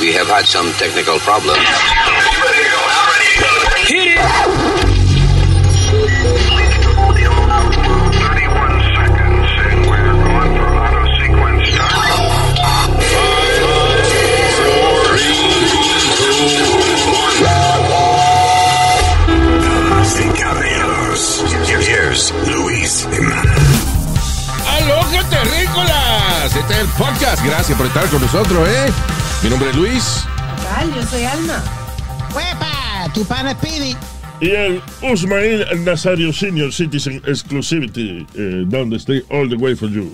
We have had some technical problems. Ready to go, ready to go. Hit it. 31 seconds. And we're on for auto sequence. Five, four, three, two, one. ¡Caballeros! Here's Luis. ¡Aloja Terrícolas! Este es el podcast. Gracias por estar con nosotros, ¿eh? Mi nombre es Luis. Tal, yo soy Alma. ¡Huepa! Tu pana Pidi. Y el Usmail Nazario Senior Citizen Exclusivity, eh, donde estoy all the way for you.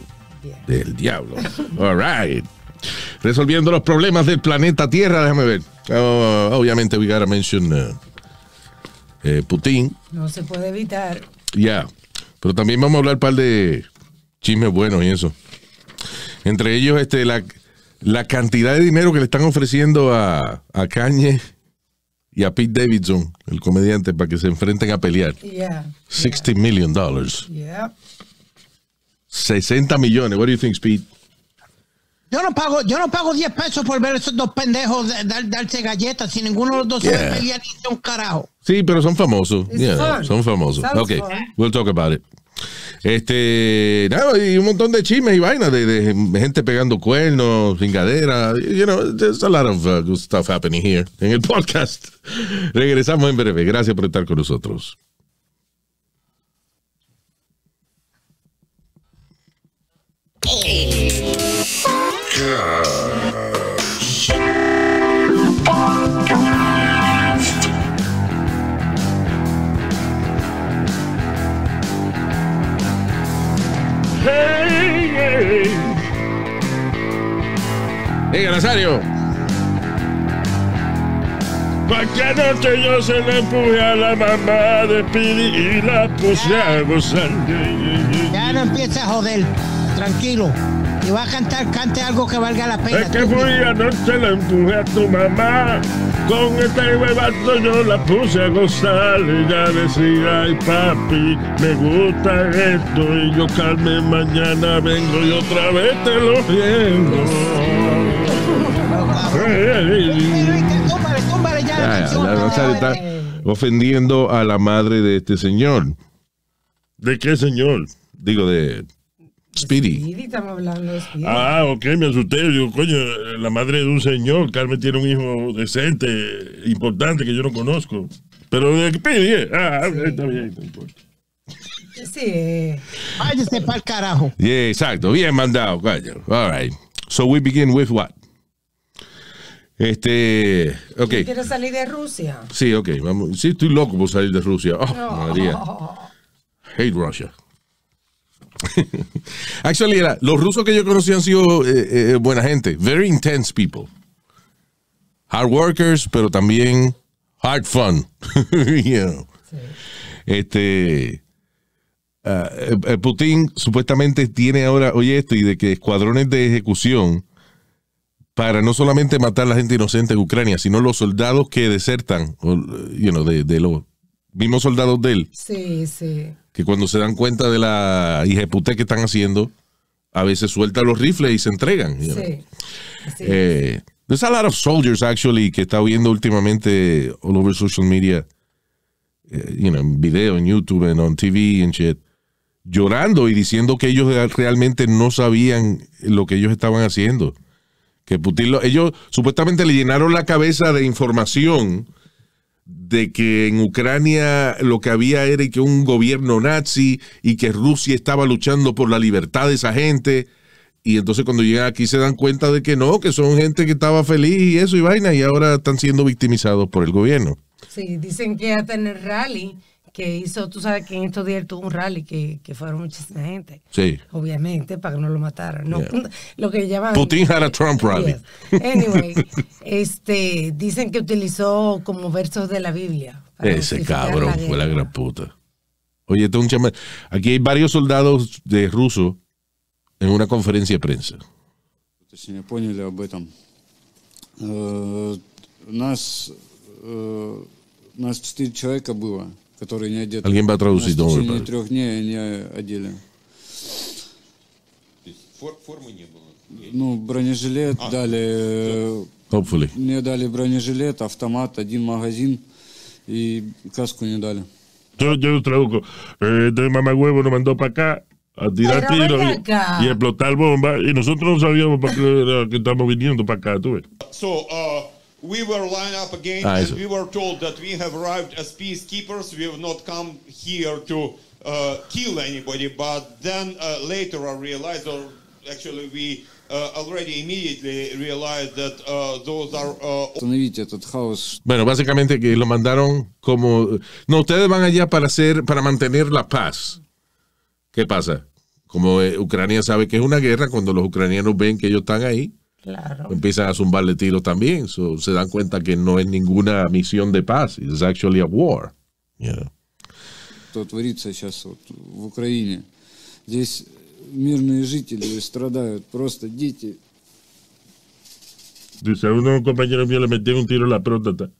Del diablo. All right. Resolviendo los problemas del planeta Tierra, déjame ver. Oh, obviamente, we gotta mention eh, eh, Putin. No se puede evitar. Ya. Pero también vamos a hablar un par de chismes buenos y eso. Entre ellos, este, la, la cantidad de dinero que le están ofreciendo a, a y a Pete Davidson, el comediante, para que se enfrenten a pelear. 60 million dollars. 60 millones. What do you Pete? Yo no pago, yo no pago 10 pesos por ver esos dos pendejos darse galletas si ninguno de los dos ni un carajo. Sí, pero son famosos. son famosos. ok, vamos we'll talk about it. Este, nada, y un montón de chismes y vainas de, gente pegando cuernos, chingadera. You know, there's a lot of uh, good stuff happening here en el podcast. Regresamos en breve. Gracias por estar con nosotros. Hey, hey. Diga, Nazario. no te yo se le empuje a la mamá de Pidi y la puse a gozar. Ya no empieza a joder tranquilo. Y va a cantar, cante algo que valga la pena. Es que fui anoche, la empujé a tu mamá. Con este huevazo yo la puse a gozar. ya decía, ay papi, me gusta esto. Y yo calme, mañana vengo y otra vez te lo riego. ofendiendo a la madre de este señor. ¿De qué señor? Digo, de Speedy. hablando Ah, ok, me asusté. Digo, coño, la madre de un señor, Carmen tiene un hijo decente, importante, que yo no conozco. Pero de Speedy, eh. ah, ah, sí. está bien, no importa. Sí. Váyase para el carajo. Sí, exacto. Bien mandado, coño. All right. So we begin with what? Este, ok. quiero salir de Rusia? Sí, ok. Vamos. Sí, estoy loco por salir de Rusia. Oh, no. Hate Russia. Actually, los rusos que yo conocí han sido eh, eh, buena gente. Very intense people. Hard workers, pero también hard fun. Este. Ah, eh, Putin supuestamente tiene ahora, oye esto, y de que escuadrones de ejecución para no solamente matar a la gente inocente en Ucrania, sino los soldados que desertan, you de, los mismos soldados de él. Sí, sí cuando se dan cuenta de la puté que están haciendo, a veces sueltan los rifles y se entregan. sí. Eh, a lot of soldiers actually que está viendo últimamente all over social media, eh, you know, en video, en YouTube, en on TV, en llorando y diciendo que ellos realmente no sabían lo que ellos estaban haciendo. Que Putin ellos supuestamente le llenaron la cabeza de información de que en Ucrania lo que había era que un gobierno nazi y que Rusia estaba luchando por la libertad de esa gente. Y entonces cuando llegan aquí se dan cuenta de que no, que son gente que estaba feliz y eso y vaina y ahora están siendo victimizados por el gobierno. Sí, dicen que hasta en rally que hizo, tú sabes que en estos días tuvo un rally que, que fueron muchísima gente. Sí. Obviamente, para que no lo mataran. Lo que Putin had a Trump rally. Anyway, este, dicen que utilizó como versos de la Biblia. Ese cabrón fue la gran puta. Oye, este un chama... Aquí hay varios soldados de ruso en una conferencia de prensa. нас, нас четыре человека было. которые не одеты. Alguien va a traducir todo. В течение трех дней они одели. То есть фор формы не было? Ну, бронежилет а, дали. Hopefully. Мне дали бронежилет, автомат, один магазин и каску не дали. Yo, yo traduzco. Eh, entonces, mamá huevo nos mandó para acá a tirar tiros y, y explotar bombas. Y nosotros no sabíamos para qué, que estamos viniendo para acá, tú ves. So, uh, We were lined up again ah, and we were told that we have arrived as peacekeepers. We have not come here to uh, kill anybody. But then uh, later I realized, or actually we uh, already immediately realized that uh, those are... Uh, bueno, básicamente que lo mandaron como... No, ustedes van allá para, hacer, para mantener la paz. ¿Qué pasa? Como eh, Ucrania sabe que es una guerra, cuando los ucranianos ven que ellos están ahí, Claro. Empiezan a zumbarle tiros también. So, se dan cuenta que no es ninguna misión de paz. It's actually a war. You know? сейчас вот в Украине. Здесь мирные жители страдают. Просто дети Dice, uno de un compañero mío le metió un tiro en la próstata.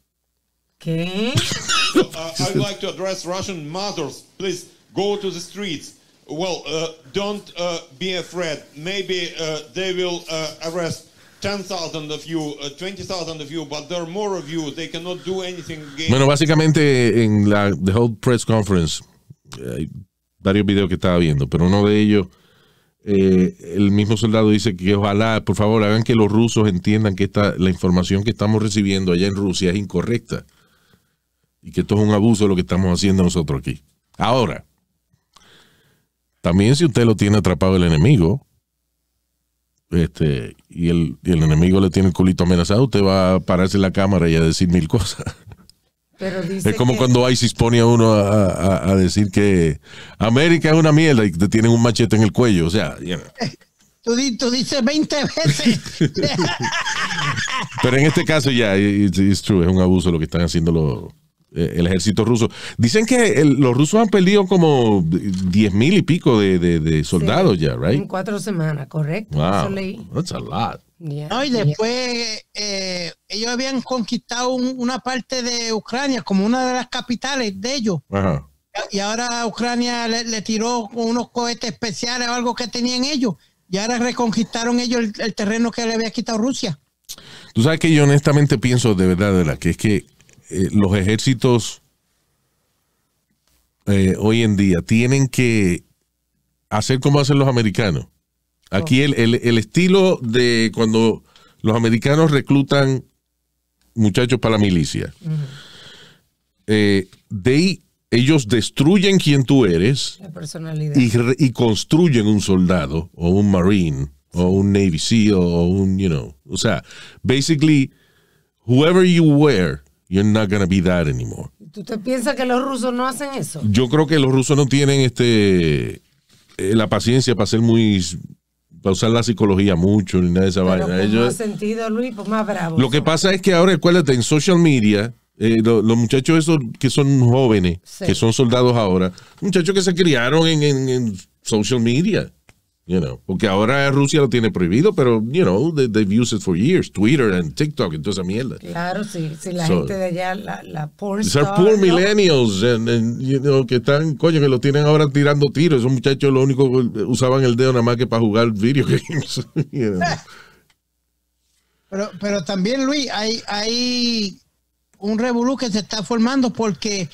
¿Qué? uh, I'd like to address Russian mothers. Please go to the streets. Well, uh, don't uh, be afraid. Maybe uh, they will uh, arrest Uh, bueno, básicamente en la the whole press conference eh, hay varios videos que estaba viendo, pero uno de ellos eh, el mismo soldado dice que ojalá, por favor, hagan que los rusos entiendan que esta, la información que estamos recibiendo allá en Rusia es incorrecta y que esto es un abuso de lo que estamos haciendo nosotros aquí. Ahora, también si usted lo tiene atrapado el enemigo, este, y el, y el enemigo le tiene el culito amenazado, usted va a pararse en la cámara y a decir mil cosas. es como cuando ISIS pone a uno a, decir que América es una mierda y te tienen un machete en el cuello. O sea, tú, dices 20 veces. Pero en este caso ya, es un abuso lo que están haciendo los eh, el ejército ruso. Dicen que los rusos han perdido como diez mil y pico de, soldados ya, ¿right? En cuatro semanas, correcto. Wow, eso leí. That's a lot. y después eh, ellos habían conquistado una parte de Ucrania como una de las capitales de ellos. Y ahora Ucrania le, tiró unos cohetes especiales o algo que tenían ellos. Y ahora reconquistaron ellos el, terreno que le había quitado Rusia. Tú sabes que yo honestamente pienso de verdad, de la que es que eh, los ejércitos eh, hoy en día tienen que hacer como hacen los americanos. Aquí el, estilo de cuando los americanos reclutan muchachos para la milicia. Eh, ellos destruyen quien tú eres Y, y, construyen un soldado o un marine o un Navy SEAL o un, you know, o sea, basically, whoever you were, You're not gonna be that anymore. ¿Tú te piensas que los rusos no hacen eso? Yo creo que los rusos no tienen este eh, la paciencia para ser muy para usar la psicología mucho ni nada de esa vaina. Ellos, sentido, Luis, pues más bravo. Lo que pasa es que ahora, acuérdate, en social media, eh, los muchachos esos que son jóvenes, que son soldados ahora, muchachos que se criaron en, en, en social media. You know, porque ahora Rusia lo tiene prohibido, pero, you know, they've used it for years. Twitter and TikTok entonces toda esa mierda. Claro, sí, sí la gente de allá, la, la poor These poor millennials, and, que están, coño, que lo tienen ahora tirando tiros. Esos muchachos lo único que usaban el dedo nada más que para jugar video games. pero, pero también, Luis, hay, hay un revolú que se está formando porque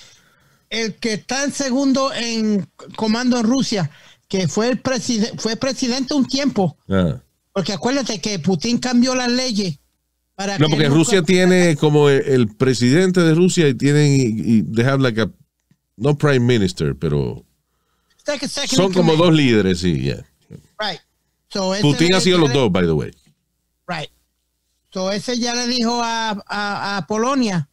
el que está en segundo en comando en Rusia que fue, el fue presidente un tiempo. Ah. Porque acuérdate que Putin cambió las leyes. Para no, porque Rusia tiene como el, presidente de Rusia y tienen y, dejar like no prime minister, pero son como dos líderes, sí, yeah. Right. Putin ha sido los dos, by the way. Right. So ese ya le dijo a, Polonia,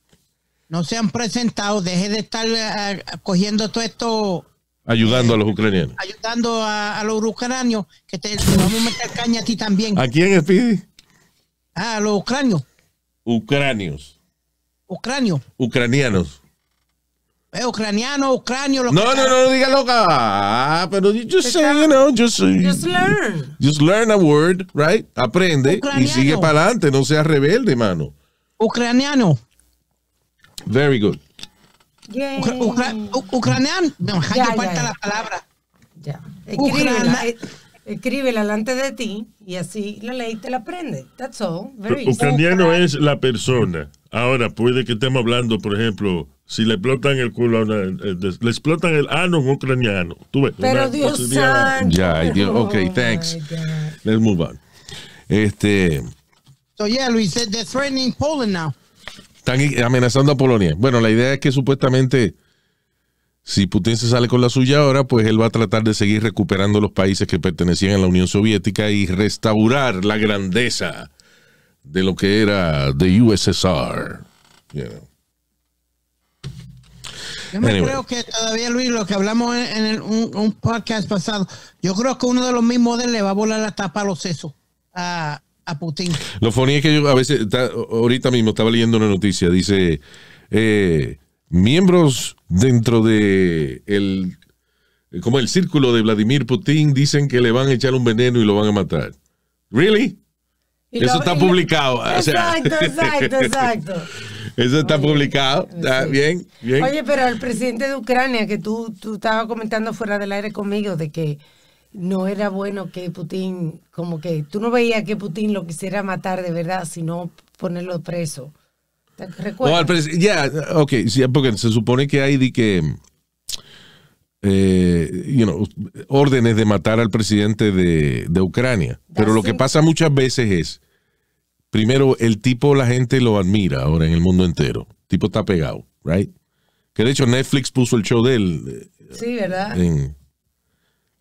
no se han presentado, deje de estar eh, eh, cogiendo todo esto Ayudando a los ucranianos. Ayudando a, los ucranianos, que te, vamos a meter caña a ti también. ¿A quién, Speedy? Ah, a los ucranios. Ucranios. Ucranios. Ucranianos. Eh, ucranianos, ucraniano, ucranio. no, no, no, no diga loca. Ah, pero you just pues say, you know, just, just learn. Just learn a word, right? Aprende y sigue para adelante, no seas rebelde, mano. Ucraniano. Very good. Ucra ucraniano. No, ya, ya, falta la palabra. Ya. escribe eh, escríbela de ti y así la ley te la aprende. That's all. Very ucraniano es la persona. Ahora, puede que estemos hablando, por ejemplo, si le explotan el culo a una, eh, le explotan el ano a un ucraniano. Tú ves, Pero Dios santo. Ya, Dios. Ok, oh thanks. Let's move on. Este. So yeah, Luis, they're threatening Poland now. Están amenazando a Polonia. Bueno, la idea es que supuestamente, si Putin se sale con la suya ahora, pues él va a tratar de seguir recuperando los países que pertenecían a la Unión Soviética y restaurar la grandeza de lo que era the USSR. Yo me creo que todavía, Luis, lo que hablamos en, un, un, podcast pasado, yo creo que uno de los mismos de le va a volar la tapa a los sesos a, Putin. Lo funny es que yo a veces, ahorita mismo estaba leyendo una noticia, dice, eh, miembros dentro de el, como el círculo de Vladimir Putin dicen que le van a echar un veneno y lo van a matar. ¿Really? Eso está publicado. Exacto, exacto, exacto. Eso está publicado. Está bien, bien. Oye, pero el presidente de Ucrania, que tú, tú estabas comentando fuera del aire conmigo, de que no era bueno que Putin, como que tú no veías que Putin lo quisiera matar de verdad, sino ponerlo preso. ¿Recuerdas? ya, ok, porque se supone que hay que, eh, you know, órdenes de matar al presidente de, Ucrania. Pero lo que pasa muchas veces es, primero, el tipo, la gente lo admira ahora en el mundo entero. El tipo está pegado, right? Que de hecho Netflix puso el show de él. Eh, sí, ¿verdad? En,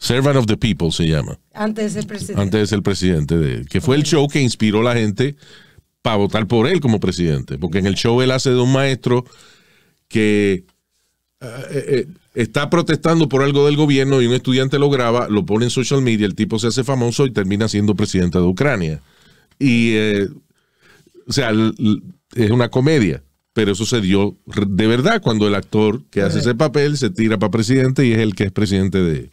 Servant of the People se llama. Antes del presidente. Antes ser presidente de que fue el show que inspiró a la gente para votar por él como presidente, porque en el show él hace de un maestro que eh, eh, eh, está protestando por algo del gobierno y un estudiante lo graba, lo pone en social media, el tipo se hace famoso y termina siendo presidente de Ucrania. Y, o sea, es una comedia pero eso se dio de verdad cuando el actor que hace ese papel se tira para presidente y es el que es presidente de,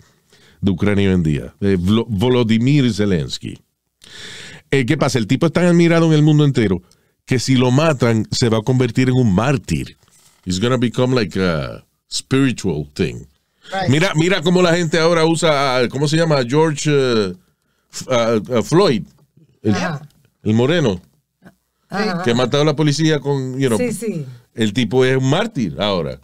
de Ucrania hoy en día, eh, Volodymyr Zelensky. Eh, ¿Qué pasa? El tipo es tan admirado en el mundo entero que si lo matan se va a convertir en un mártir. It's gonna become like a spiritual thing. Mira, mira cómo la gente ahora usa, ¿cómo se llama? George eh, Floyd, el, moreno, que ha matado a la policía con, sí, sí. el tipo es un mártir ahora.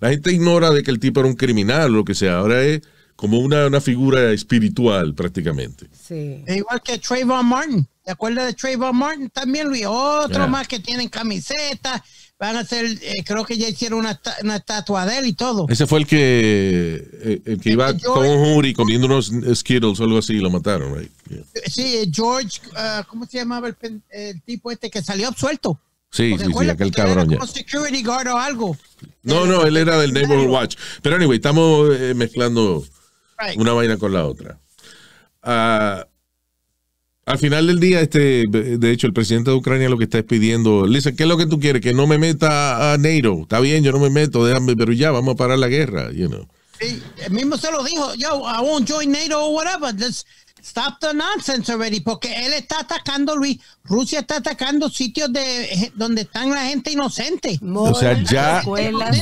la gente ignora de que el tipo era un criminal, lo que sea. Ahora es como una, una figura espiritual prácticamente. Sí. igual que Trayvon Martin. ¿Te acuerdas de Trayvon Martin? También, Luis. Otro más que tienen camisetas. Van a hacer, eh, creo que ya hicieron una, una, estatua de él y todo. Ese fue el que, eh, el que iba con un jury comiendo unos Skittles o algo así y lo mataron, right? Sí, eh, George, ah, ¿cómo se llamaba el, el, tipo este que salió absuelto? Sí, sí, sí, aquel cabrón. Era como security guard o algo. No, no, él era del Neighborhood Watch. Pero anyway, estamos mezclando. Una vaina con la otra. Ah, al final del día, este, de hecho, el presidente de Ucrania lo que está es pidiendo, ¿qué es lo que tú quieres? Que no me meta a NATO. Está bien, yo no me meto, déjame, pero ya, vamos a parar la guerra, you know. Sí, el mismo se lo dijo, yo, I won't join NATO or whatever. Stop the nonsense already, porque él está atacando, Luis. Rusia está atacando sitios de eh, donde están la gente inocente. o sea, ya,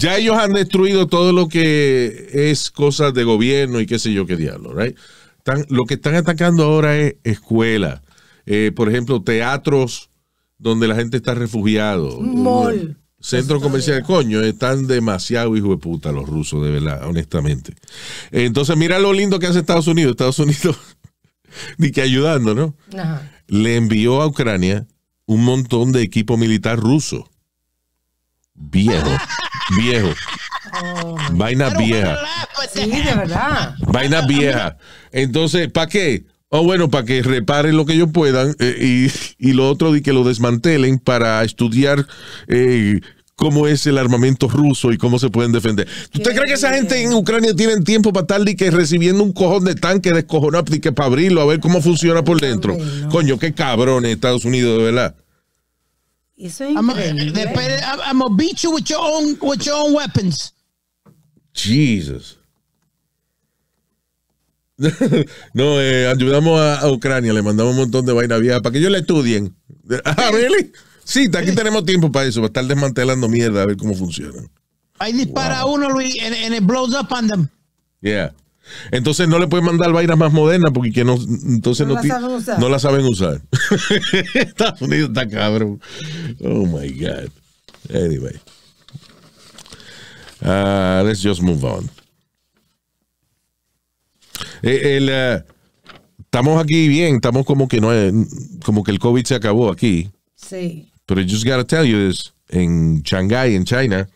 ya ellos han destruido todo lo que es cosas de gobierno y qué sé yo qué diablo, right? lo que están atacando ahora es escuelas, eh, por ejemplo, teatros donde la gente está refugiado. Mall. Centro comercial, coño, están demasiado hijo de puta los rusos, de verdad, honestamente. Entonces, mira lo lindo que hace Estados Unidos. Estados Unidos ni que ayudando, ¿no? Le envió a Ucrania un montón de equipo militar ruso. Viejo, viejo. Oh. Vaina vieja. Vaina vieja. Entonces, ¿para qué? Oh, bueno, para que reparen lo que ellos puedan eh, y, lo otro de que lo desmantelen para estudiar eh, cómo es el armamento ruso y cómo se pueden defender. ¿Usted cree que esa gente en Ucrania tienen tiempo para estar que recibiendo un cojón de tanque de y que para abrirlo a ver cómo funciona por dentro? Coño, qué cabrón Estados Unidos, de verdad. Eso es I'm beat you with your own weapons. Jesus. no, eh, ayudamos a, Ucrania, le mandamos un montón de vaina vieja para que ellos la estudien. Ah, really? Sí, aquí tenemos tiempo para eso, para estar desmantelando mierda, a ver cómo funcionan. Ahí dispara uno, Luis, en el blows up on them. Yeah. Entonces no le pueden mandar vainas más modernas porque que no, entonces no, la, saben usar. Estados Unidos está cabrón. Oh my God. Anyway. Ah, let's just move on. Eh, eh, estamos aquí bien, estamos como que no, como que el COVID se acabó aquí. Sí pero I just gotta tell you this, en Shanghai, en China,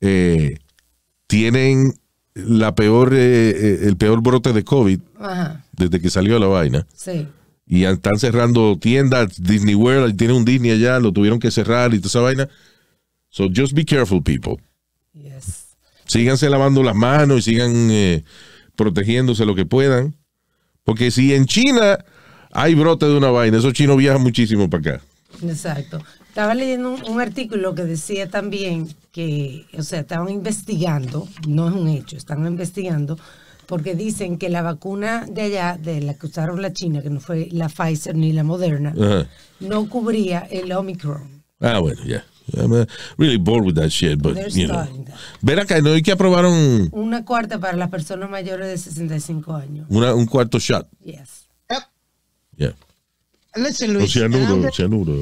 eh, tienen la peor, eh, eh, el peor brote de COVID desde que salió la vaina. Y están cerrando tiendas, Disney World, tiene un Disney allá, lo tuvieron que cerrar y toda esa vaina. So just be careful, people. Yes. Síganse lavando las manos y sigan protegiéndose lo que puedan. Porque si en China hay brote de una vaina, esos chinos viajan muchísimo para acá. Exacto. Estaba leyendo un, artículo que decía también que, o sea, estaban investigando, no es un hecho, están investigando, porque dicen que la vacuna de allá, de la que usaron la China, que no fue la Pfizer ni la Moderna, no cubría el Omicron. Ah, bueno, ya. Yeah. I'm uh, really bored with that shit, but you know. Ver acá, ¿no? hay que aprobaron? Una cuarta para las personas mayores de 65 años. un cuarto shot. Yes. Yep. Yeah. Listen, Luis. O cianuro, cianuro.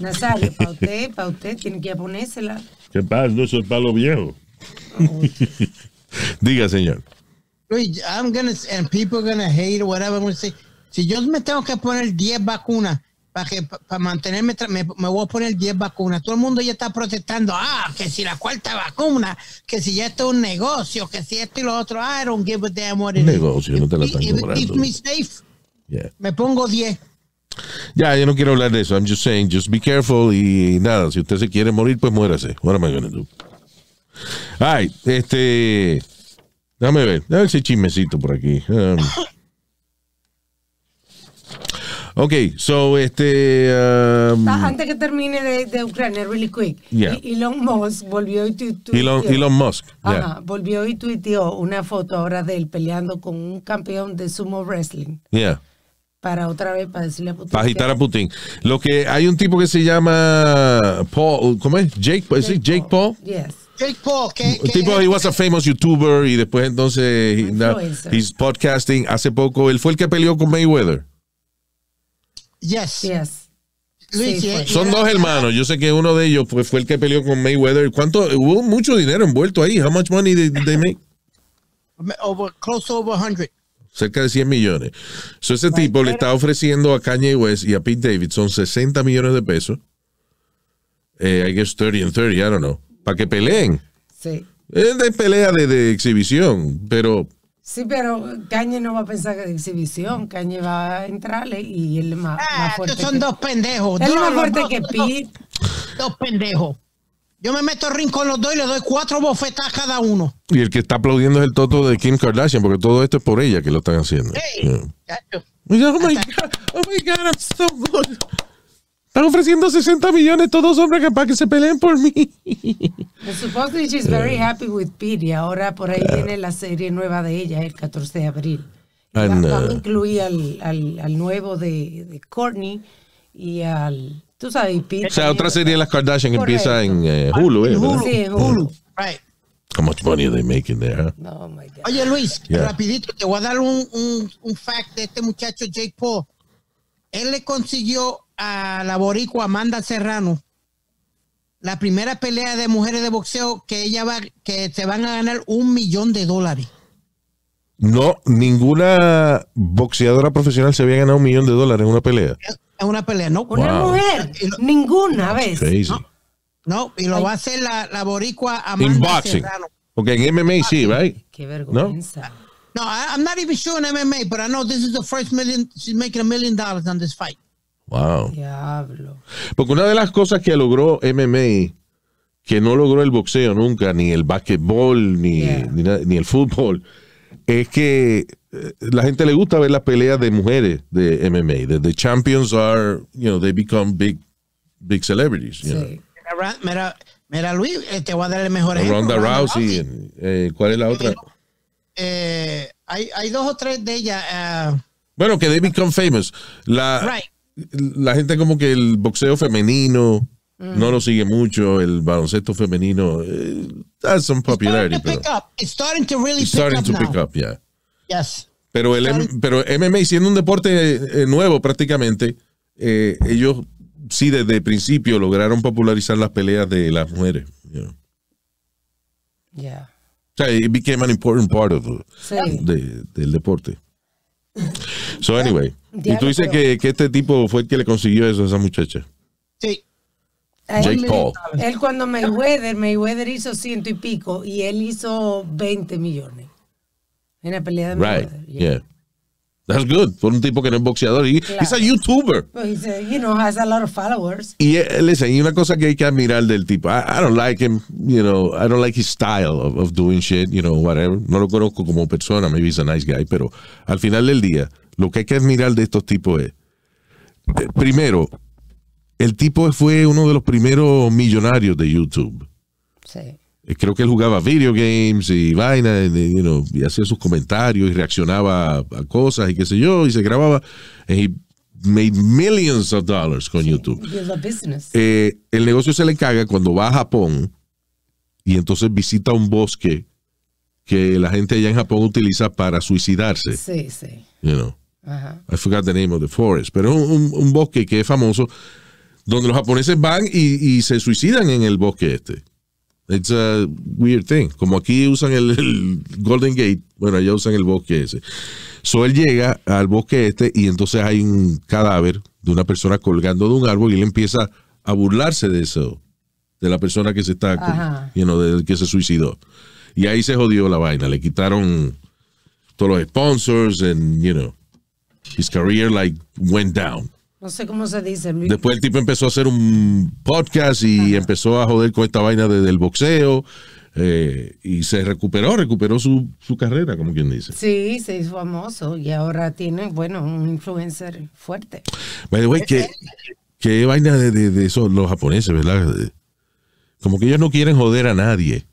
Nazario, para usted, para usted, tiene que ponérsela. ¿Qué pasa? No, eso es palo viejo. Diga, señor. Luis, I'm gonna, and people are gonna hate, whatever, I'm say, si yo me tengo que poner 10 vacunas, para para mantenerme me, me, voy a poner 10 vacunas. Todo el mundo ya está protestando, ah, que si la cuarta vacuna, que si ya esto es un negocio, que si esto y lo otro, I don't give a damn what it is. Negocio, no te la están Me, safe, me pongo 10. Ya, yo no quiero hablar de eso. I'm just saying, just be careful y nada, si usted se quiere morir, pues muérase. What am I gonna do? Ay, este. Dame ver, dame ese chismecito por aquí. Okay, um, ok, so este. Um, ah, antes que termine de, Ucrania, really quick. E-, Elon Musk volvió y tuiteó. Elon, Elon, Musk. volvió y tuiteó una foto ahora de él peleando con un campeón de sumo wrestling. Yeah para otra vez, para decirle a Putin. Para agitar a Putin. Lo que hay un tipo que se llama Paul, ¿cómo es? Jake, Jake Paul. Yes. Jake Paul, que, tipo, he was a famous YouTuber y después entonces he's podcasting. Hace poco, él fue el que peleó con Mayweather. Yes. Yes. sí, Son dos hermanos. Yo sé que uno de ellos fue, fue el que peleó con Mayweather. ¿Cuánto? Hubo mucho dinero envuelto ahí. How much money did they make? Over, close to over 100 cerca de 100 millones. So, ese tipo le está ofreciendo a Kanye West y a Pete Davidson 60 millones de pesos. Eh, I guess 30 and 30, I don't know. Para que peleen. Sí. Es de pelea de, exhibición, pero. Sí, pero Kanye no va a pensar que de exhibición. Kanye va a entrarle y él es más, ah, más fuerte. Son dos pendejos. Él es más fuerte que Pete. Dos pendejos. Yo me meto al ring los dos y le doy cuatro bofetadas cada uno. Y el que está aplaudiendo es el toto de Kim Kardashian, porque todo esto es por ella que lo están haciendo. Hey, oh my oh God, oh my God, I'm so Están ofreciendo 60 millones todos hombres para que se peleen por mí. Supuestamente es very happy with Pete y ahora por ahí viene la serie nueva de ella el 14 de abril. Vamos a uh, incluir al, al, al nuevo de, de Courtney y al Tú sabes, O sea, otra serie de las Kardashian empieza en eh, Hulu, ¿eh? Hulu, Hulu. Right. How much money are they making there? Oh my God. Oye, Luis, rapidito, te voy a dar un, un, un fact de este muchacho Jake Paul. Él le consiguió a la boricua Amanda Serrano la primera pelea de mujeres de boxeo que ella va, que se van a ganar un millón de dólares. No, ninguna boxeadora profesional se había ganado un millón de dólares en una pelea. Eh, una pelea, no. Una mujer, ninguna vez. No, no, y lo va a hacer la, la boricua Amanda In boxing. Porque en MMA sí, right? Qué vergüenza. No? I'm not even sure in MMA, but I know this is the first million. She's making a million dollars on this fight. Wow. Diablo. Porque una de las cosas que logró MMA, que no logró el boxeo nunca, ni el basketball ni, ni, el fútbol, es que la gente le gusta ver las peleas de mujeres de MMA. The, champions are, you know, they become big, big celebrities. know. Mira, mira, Luis, eh, te voy a dar el mejor ejemplo. Ronda Rousey. Eh, ¿Cuál es la otra? Eh, hay, hay, dos o tres de ellas. bueno, que they become famous. La, la gente como que el boxeo femenino mm. no lo sigue mucho, el baloncesto femenino. has some popularity. It's starting to It's starting to really to pick up, yeah. Pero, pero MMA, siendo un deporte eh, nuevo prácticamente, eh, ellos sí desde el principio lograron popularizar las peleas de las mujeres. O sea, it became an important part of del deporte. So anyway, y tú dices que, este tipo fue el que le consiguió eso a esa muchacha. Sí. Jake él, Paul. Él cuando Mayweather, Mayweather hizo ciento y pico y él hizo 20 millones. En la pelea de right. Yeah. That's good. Por un tipo que no es boxeador. claro. He's a YouTuber. He's pues, a, you know, has a lot of followers. Y eh, listen, una cosa que hay que admirar del tipo. I, don't like him, you know, I don't like his style of, of doing shit, you know, whatever. No lo conozco como persona, maybe he's a nice guy, pero al final del día, lo que hay que admirar de estos tipos es, eh, primero, el tipo fue uno de los primeros millonarios de YouTube. Sí. Eh, creo que él jugaba video games y vaina, y, hacía sus comentarios y reaccionaba a cosas y qué sé yo, y se grababa. y made millions of dollars con YouTube. Eh, el negocio se le caga cuando va a Japón y entonces visita un bosque que la gente allá en Japón utiliza para suicidarse. Sí, sí. I forgot the name of the forest, pero es un, bosque que es famoso donde los japoneses van y, se suicidan en el bosque este. It's a weird thing. Como aquí usan el, Golden Gate, bueno, allá usan el bosque ese. So él llega al bosque este y entonces hay un cadáver de una persona colgando de un árbol y él empieza a burlarse de eso, de la persona que se está, que se suicidó. Y ahí se jodió la vaina. Le quitaron todos los sponsors and, you know, his career like went down no sé cómo se dice. Después el tipo empezó a hacer un podcast y empezó a joder con esta vaina de, del boxeo. Eh, y se recuperó, recuperó su, carrera, como quien dice. Sí, se hizo famoso y ahora tiene, bueno, un influencer fuerte. By the ¿qué, vaina de, de, de eso los japoneses, ¿verdad? Como que ellos no quieren joder a nadie.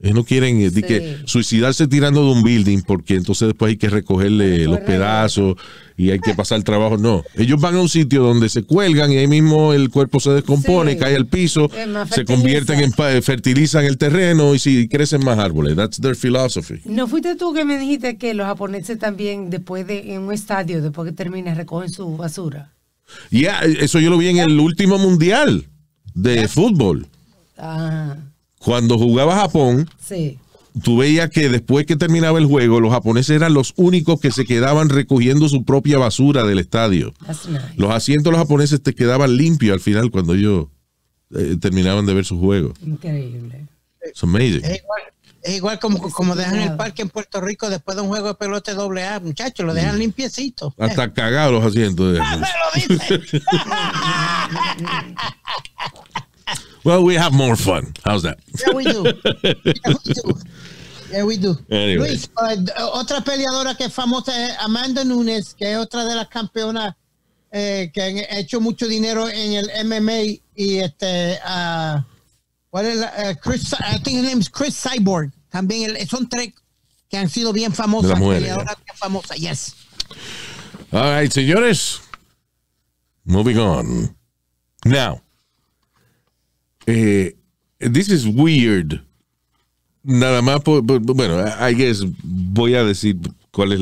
Ellos no quieren eh, que, suicidarse tirando de un building porque entonces después hay que recogerle los pedazos y hay que eh. pasar el trabajo. No, ellos van a un sitio donde se cuelgan y ahí mismo el cuerpo se descompone, cae al piso, eh, se convierten en, fertilizan el terreno y si crecen más árboles. That's their philosophy. ¿No fuiste tú que me dijiste que los japoneses también después de en un estadio, después que termina, recogen su basura? Ya, eso yo lo vi en el último mundial de fútbol. Ah cuando jugaba Japón, tú veías que después que terminaba el juego, los japoneses eran los únicos que se quedaban recogiendo su propia basura del estadio. Los asientos los japoneses te quedaban limpios al final cuando ellos eh, terminaban de ver su juego. Increíble. Es igual, como, como dejan el parque en Puerto Rico después de un juego de pelote doble A, muchachos, lo dejan mm. limpiecito. Hasta cagados los asientos. De... ¡Ah, Well, we have more fun. How's that? Yeah, we do. Yeah, we do. Yeah, we do. Luis, uh, otra peleadora que famosa es Amanda Nunes, que es otra de las campeonas eh, que han hecho mucho dinero en el MMA y este uh, what is, uh, Chris, I think his name is Chris Cyborg. También el, eh, son tres que han sido bien famosas. Mujeres, yeah. Famosa, Yes. All right, señores. Moving on. Now, Eh, this is weird. Nada más, por, bueno, I guess voy a decir cuál es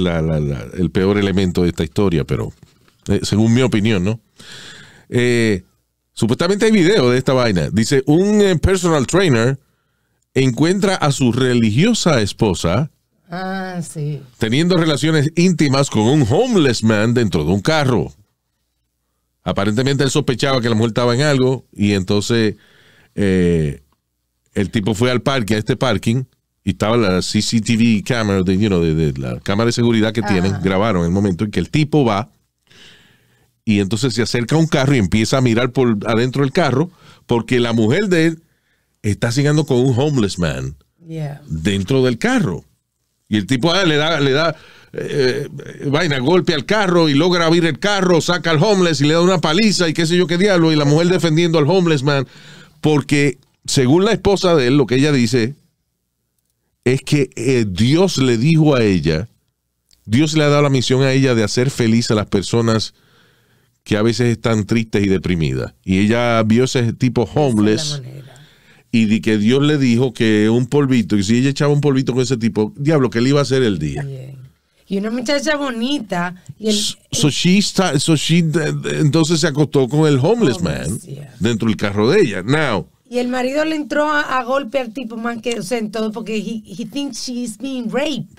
el peor elemento de esta historia, pero eh, según mi opinión, ¿no? Eh, supuestamente hay video de esta vaina. Dice, un personal trainer encuentra a su religiosa esposa ah, teniendo relaciones íntimas con un homeless man dentro de un carro. Aparentemente él sospechaba que la mujer estaba en algo y entonces eh, el tipo fue al parque, a este parking, y estaba la CCTV camera, de, de, la cámara de seguridad que tienen, grabaron el momento en que el tipo va y entonces se acerca a un carro y empieza a mirar por adentro del carro porque la mujer de él está siguiendo con un homeless man dentro del carro. Y el tipo ah, le da, le da eh, vaina, golpe al carro y logra abrir el carro, saca al homeless y le da una paliza y qué sé yo qué diablo. Y la mujer defendiendo al homeless man. Porque según la esposa de él, lo que ella dice es que eh, Dios le dijo a ella, Dios le ha dado la misión a ella de hacer feliz a las personas que a veces están tristes y deprimidas. Y ella vio ese tipo homeless y di que Dios le dijo que un polvito, y si ella echaba un polvito con ese tipo, diablo, que le iba a hacer el día y una muchacha bonita. Y so she entonces se acostó con el homeless, man dentro del carro de ella. Now. Y el marido le entró a, golpear tipo más que, o sea, en todo, porque he, he thinks she's being raped.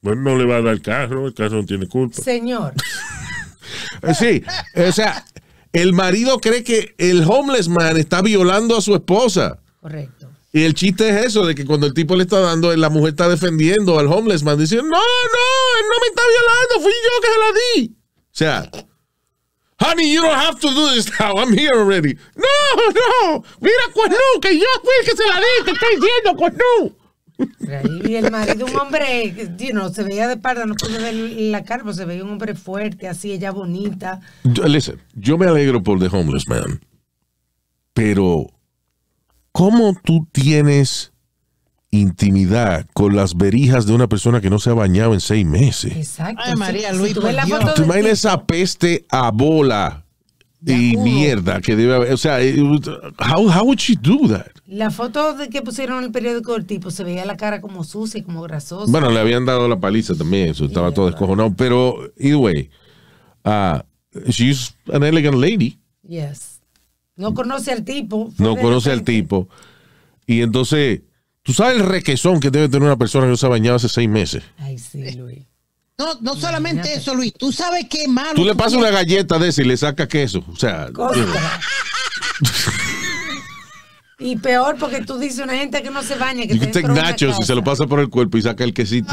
Bueno, no le va a dar el carro, el carro no tiene culpa. Señor. Eh, sí, o sea, el marido cree que el homeless man está violando a su esposa. Correcto. Y el chiste es eso, de que cuando el tipo le está dando, la mujer está defendiendo al homeless man, diciendo, no, no, él no me está violando, fui yo que se la di. O sea, honey, you don't have to do this now, I'm here already. No, no, mira, cuernú, que yo fui el que se la di, te estoy diciendo, cuernú. Y el marido, un hombre, you know, se veía de parda, no pude ver la cara, pero se veía un hombre fuerte, así, ella bonita. Listen, yo me alegro por The Homeless Man, pero ¿Cómo tú tienes intimidad con las berijas de una persona que no se ha bañado en seis meses? Exacto. María Luis, ¿tú, ¿Tú imaginas esa peste a bola? y mierda que debe haber. O sea, eh, how, how would she do that? La foto de que pusieron en el periódico del tipo se veía la cara como sucia y como grasosa. Bueno, le habían dado la paliza también, eso estaba todo descojonado. Pero, either way, uh, she's an elegant lady. Yes. No conoce al tipo. No conoce al tipo. Y entonces, tú sabes el requesón que debe tener una persona que no se ha bañado hace seis meses. Ay, sí, Luis. No, no solamente eso, Luis. Tú sabes qué malo. Tú le pasas una galleta de ese y le sacas queso. O sea. Y peor porque tú dices una gente que no se baña. Que y nachos y se lo pasa por el cuerpo y saca el quesito.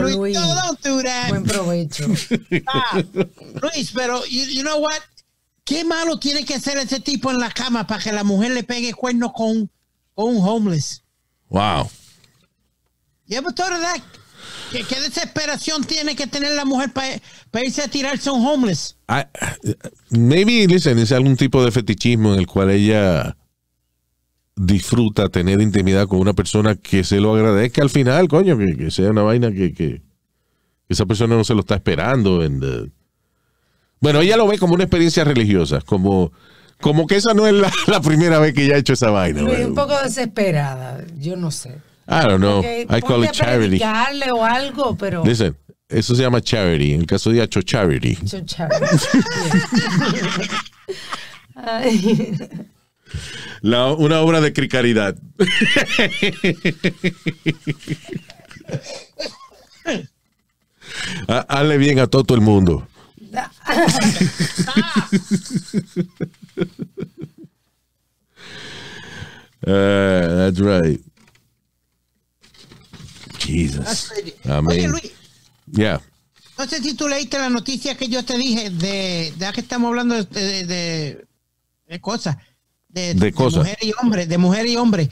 Luis, Buen provecho. Ah, Luis, pero, you know what? ¿Qué malo tiene que hacer ese tipo en la cama para que la mujer le pegue cuernos con, con un homeless? Wow. ¿Qué, ¿Qué, desesperación tiene que tener la mujer para irse a tirarse a un homeless? maybe, listen, es algún tipo de fetichismo en el cual ella disfruta tener intimidad con una persona que se lo agradezca al final, coño, que, sea una vaina que, esa persona no se lo está esperando. en... Bueno, ella lo ve como una experiencia religiosa, como, como que esa no es la, primera vez que ella ha hecho esa vaina. un poco desesperada, yo no sé. I don't know. I call it charity. o algo, pero. eso se llama charity. En el caso de Acho Charity. una obra de cricaridad. Hazle bien a todo el mundo uh, that's right. Jesus. Yeah. No sé si tú leíste la noticia que yo te dije de, que estamos hablando de, cosas. De, de, mujer y hombre, de mujer y hombre.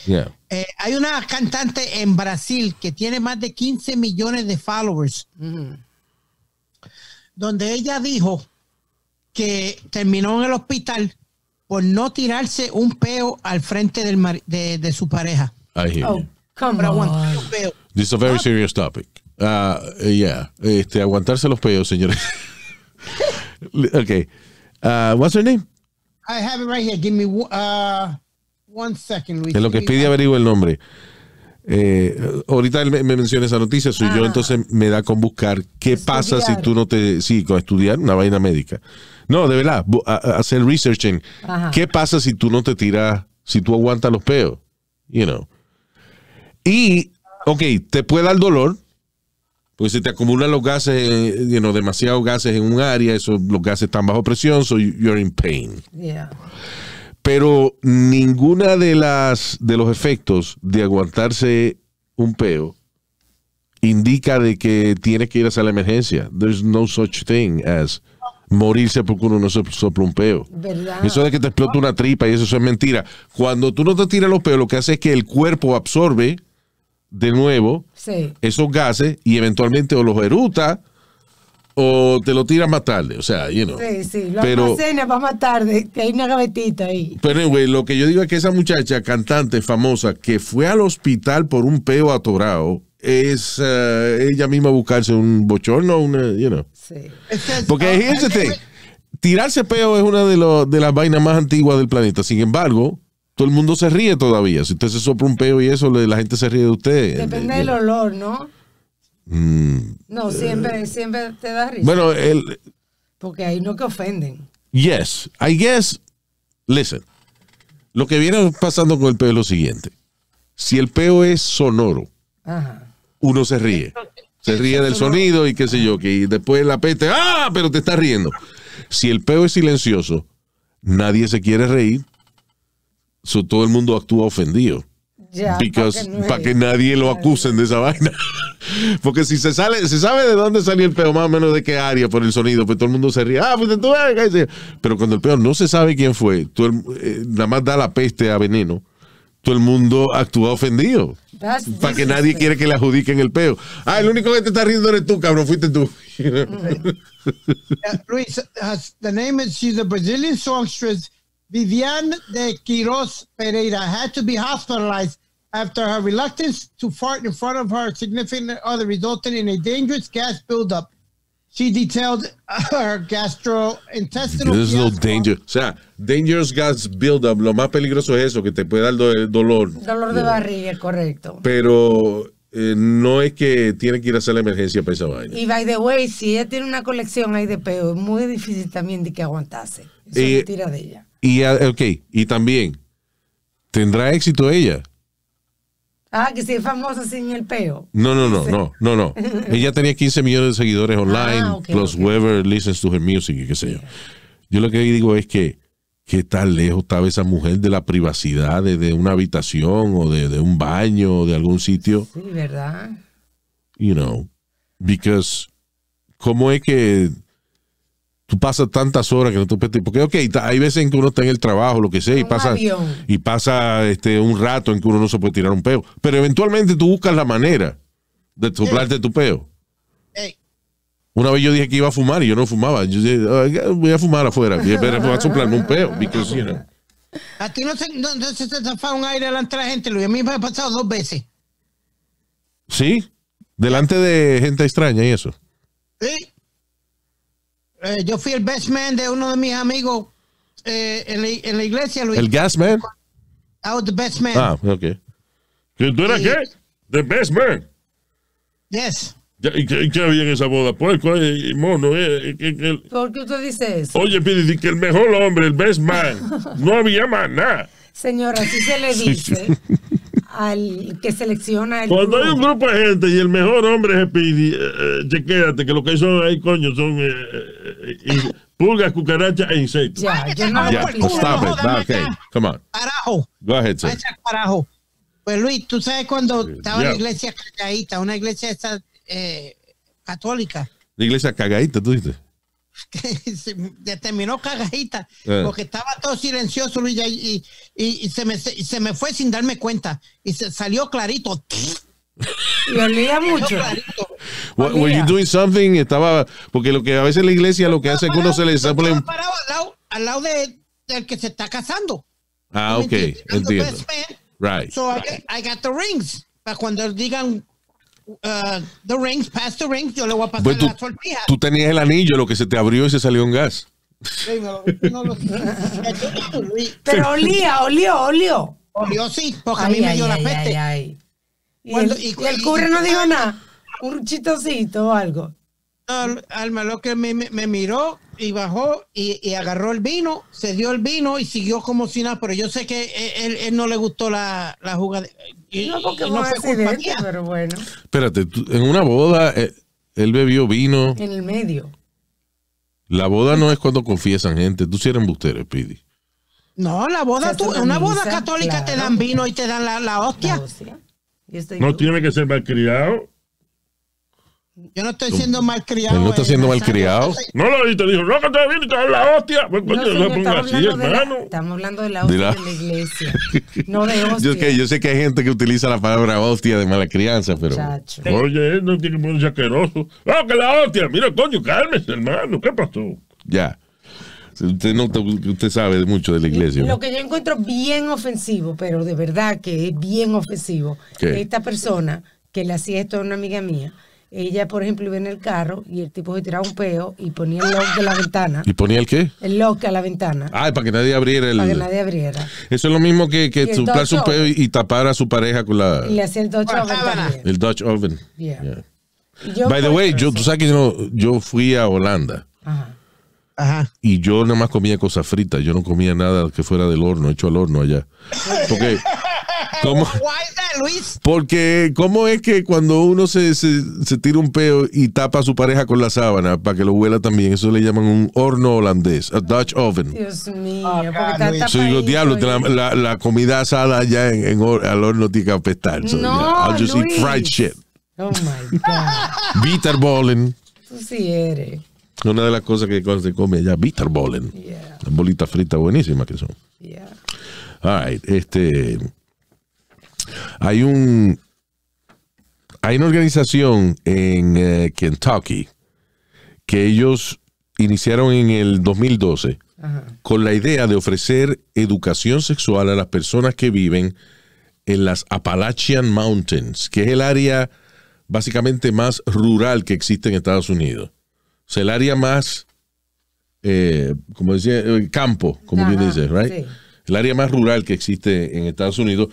Eh, hay una cantante en Brasil que tiene más de 15 millones de followers. Mm-hmm donde ella dijo que terminó en el hospital por no tirarse un peo al frente del de, su pareja. oh, Come on. This is a very ah. serious topic. Uh, yeah, este, aguantarse los peos, señores. okay. Uh, what's her name? I have it right here. Give me uh, one second, En lo que pide averiguo el nombre. Eh, ahorita él me, menciona esa noticia, soy yo, ah. entonces me da con buscar qué pasa si tú no te. Sí, con estudiar una vaina médica. No, de verdad, hacer research en qué pasa si tú no te tiras, si tú aguantas los peos, you know. Y, ok, te puede dar dolor, porque si te acumulan los gases, you know, demasiados gases en un área, los gases están bajo presión, so you're in pain. Yeah. Pero ninguna de las de los efectos de aguantarse un peo indica de que tienes que ir a la emergencia. There's no such thing as morirse porque uno no se sopla un peo. Eso de que te explota una tripa y eso, es mentira. Cuando tú no te tiras los peos, lo que hace es que el cuerpo absorbe de nuevo esos gases y eventualmente o los eruta o te lo tiras más tarde, o sea, you know. Sí, sí, lo pero, almacenas más tarde, que hay una gavetita ahí. Pero, lo que yo digo es que esa muchacha cantante famosa que fue al hospital por un peo atorado, es eh, ella misma buscarse un bochorno, una, you know. Sí. Porque fíjense, tirarse peo es una de, las vainas más antiguas del planeta, sin embargo... Todo el mundo se ríe todavía. Si usted se sopra un peo y eso, la gente se ríe de usted. Depende del olor, ¿no? Mm. no, siempre, siempre te da risa. Bueno, el, porque hay no que ofenden. Yes, I guess. Listen, lo que viene pasando con el peo es lo siguiente: si el peo es sonoro, uno se ríe. Se ríe del sonido y qué sé yo, que después la peste, ¡ah! Pero te estás riendo. Si el peo es silencioso, nadie se quiere reír, todo el mundo actúa ofendido. Because para que, nadie lo acuse de esa vaina. Porque si se sale, se sabe de dónde salió el peo, más o menos de qué área por el sonido, pues todo el mundo se ríe. Ah, pues tú Pero cuando el peo no se sabe quién fue, tú eh, nada más da la peste a veneno, todo el mundo actúa ofendido. Para que nadie quiere que le adjudiquen el peo. Ah, el único que te está riendo eres tú, cabrón, fuiste tú. Luis, uh, the name is, she's a Brazilian songstress, Viviane de Quiroz Pereira, had to be hospitalized after her reluctance to fart in front of her significant other resulted in a dangerous gas buildup. She detailed her gastrointestinal. This is danger. O sea, dangerous gas buildup. Lo más peligroso es eso, que te puede dar eh, dolor. Dolor de barriga, correcto. Pero eh, no es que tiene que ir a hacer la emergencia para esa vaina. Y by the way, si ella tiene una colección ahí de peo, es muy difícil también de que aguantase. Eso eh, de ella. Y, ah, y también, ¿tendrá éxito ella? Ah, que sí es famosa sin el peo. No, no, no, no, no, no. Ella tenía 15 millones de seguidores online, ah, plus whoever listens to her music y qué sé yo. Yo lo que digo es que qué tan lejos estaba esa mujer de la privacidad de, una habitación o de, de, un baño o de algún sitio. Sí, ¿verdad? You know, because cómo es que Pasa pasas tantas horas que no te porque ok, hay veces en que uno está en el trabajo, lo que sea, y pasa, y pasa este, un rato en que uno no se puede tirar un peo, pero eventualmente tú buscas la manera de soplarte tu peo. Una vez yo dije que iba a fumar y yo no fumaba. Yo dije, voy a fumar afuera, pero voy a soplarme un peo, A ti no, se, te zafa un aire delante de la gente, Luis. A mí me ha pasado dos veces. ¿Sí? Delante de gente extraña y eso. Sí. Eh, yo fui el best man de uno de mis amigos eh, en, la, en, la, iglesia, Luis. ¿El gas man? I was the best man. Ah, ok. ¿Que ¿Tú eras qué? The best man. Yes. ¿Y qué, había en esa boda? Puerco mono. Eh, eh, ¿Por qué usted dice eso? Oye, pide que el mejor hombre, el best man, no había más nada. Señora, así se le dice al que selecciona el Cuando hay un grupo de gente y el mejor hombre es Speedy, eh, eh, que lo que son ahí, coño, son eh, pulgas, cucarachas e insectos. Ya, no okay. Come on. Carajo. Go ahead, Carajo. Pues Luis, tú sabes cuando estaba en la iglesia cagadita, una iglesia esta, católica. La iglesia cagadita, tú dices. que se terminó cagadita, eh. porque estaba todo silencioso, y, y, y se, me, se, me fue sin darme cuenta, y se salió clarito. lo olía mucho. Were you doing something? Estaba, porque lo que a veces la iglesia lo que hace es que uno se le al lado, del que se está casando. Ah, ok, entiendo. Right. So I got the rings, para cuando digan uh, the rings, pass the rings, yo le voy a pasar pues la sortija. Tú tenías el anillo, lo que se te abrió y se salió un gas. Pero olía, olía, olió. Olió sí, porque a mí me dio la peste. Y, el, cubre no dijo nada. Un chitocito o algo. Al malo que me, miró y bajó y, agarró el vino, se dio el vino y siguió como si nada, pero yo sé que él, no le gustó la, jugada. Y, no, no pero bueno. Espérate, en una boda eh, él, bebió vino. En el medio. La boda no es cuando confiesan gente, tú si eres Pidi. No, la boda, en una boda católica te dan vino y te dan la, hostia. La hostia. No tiene que ser malcriado. Yo no estoy siendo mal criado no está siendo criado No lo viste, dijo, no, que te bien y te la hostia. Pues, estamos, así, hablando estamos hablando de la hostia de la, iglesia. No de hostia. Yo, sé que hay gente que utiliza la palabra hostia de mala crianza, pero. Oye, no tiene que ser asqueroso. No, ah, que la hostia. Mira, coño, cálmese, hermano. ¿Qué pasó? Ya. Usted, no, usted sabe mucho de la iglesia. Lo que yo encuentro bien ofensivo, pero de verdad que es bien ofensivo, que esta persona que le hacía esto a una amiga mía, ella, por ejemplo, iba en el carro y el tipo se tiraba un peo y ponía el lock de la ventana. ¿Y ponía el qué? El lock a la ventana. Ah, para que nadie abriera el... Para que nadie abriera. Eso es lo mismo que, que su un peo y tapar a su pareja con la... Y le hacía el Dutch Oven El Dutch Oven. Yeah. By the way, yo, tú sabes que yo, yo fui a Holanda. Ajá. Ajá. Y yo nada más comía cosas fritas. Yo no comía nada que fuera del horno, hecho al horno allá. Porque... ¿Cómo? Luis? Porque, ¿cómo es que cuando uno se, se, tira un peo y tapa a su pareja con la sábana para que lo huela también? Eso le llaman un horno holandés, a Dutch oven. Dios mío, oh, porque está diablo, la, la, comida asada ya en, en al horno tiene que apestar. no, I'll just Luis. eat fried shit. Oh my God. Bitterballen. sí eres. Una de las cosas que se come allá, bitterballen. Las bolitas fritas buenísimas que son. Yeah. All right, este. Hay un hay una organización en eh, Kentucky que ellos iniciaron en el 2012 con la idea de ofrecer educación sexual a las personas que viven en las Appalachian Mountains, que es el área básicamente más rural que existe en Estados Unidos. O sea, el área más, eh, como decía, eh, campo, como bien dice, right? El área más rural que existe en Estados Unidos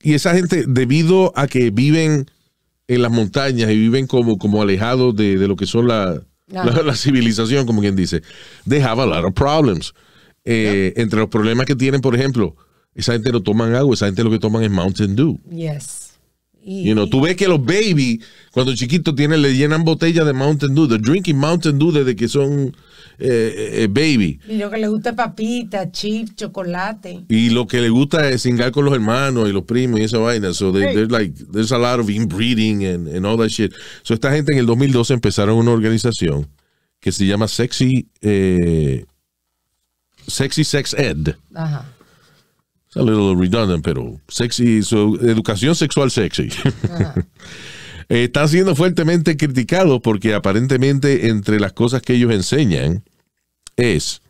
y esa gente, debido a que viven en las montañas y viven como, como alejados de, lo que son la, civilización, como quien dice, they have a lot of problems. Eh, entre los problemas que tienen, por ejemplo, esa gente no toman agua, esa gente lo que toman es Mountain Dew. Yes. Y, you tú ves que los babies, cuando chiquitos tienen, le llenan botellas de Mountain Dew. de drinking Mountain Dew desde que son eh, eh, eh, baby. Y lo que les gusta es papita, chips, chocolate. Y lo que les gusta es cingar con los hermanos y los primos y esa vaina. So there's like, there's a lot of inbreeding and, all that shit. So esta gente en el 2012 empezaron una organización que se llama Sexy, Sexy Sex Ed. Ajá es un little redundant, pero sexy, su educación sexual sexy. Eh, está siendo fuertemente criticado porque aparentemente entre las cosas que ellos enseñan es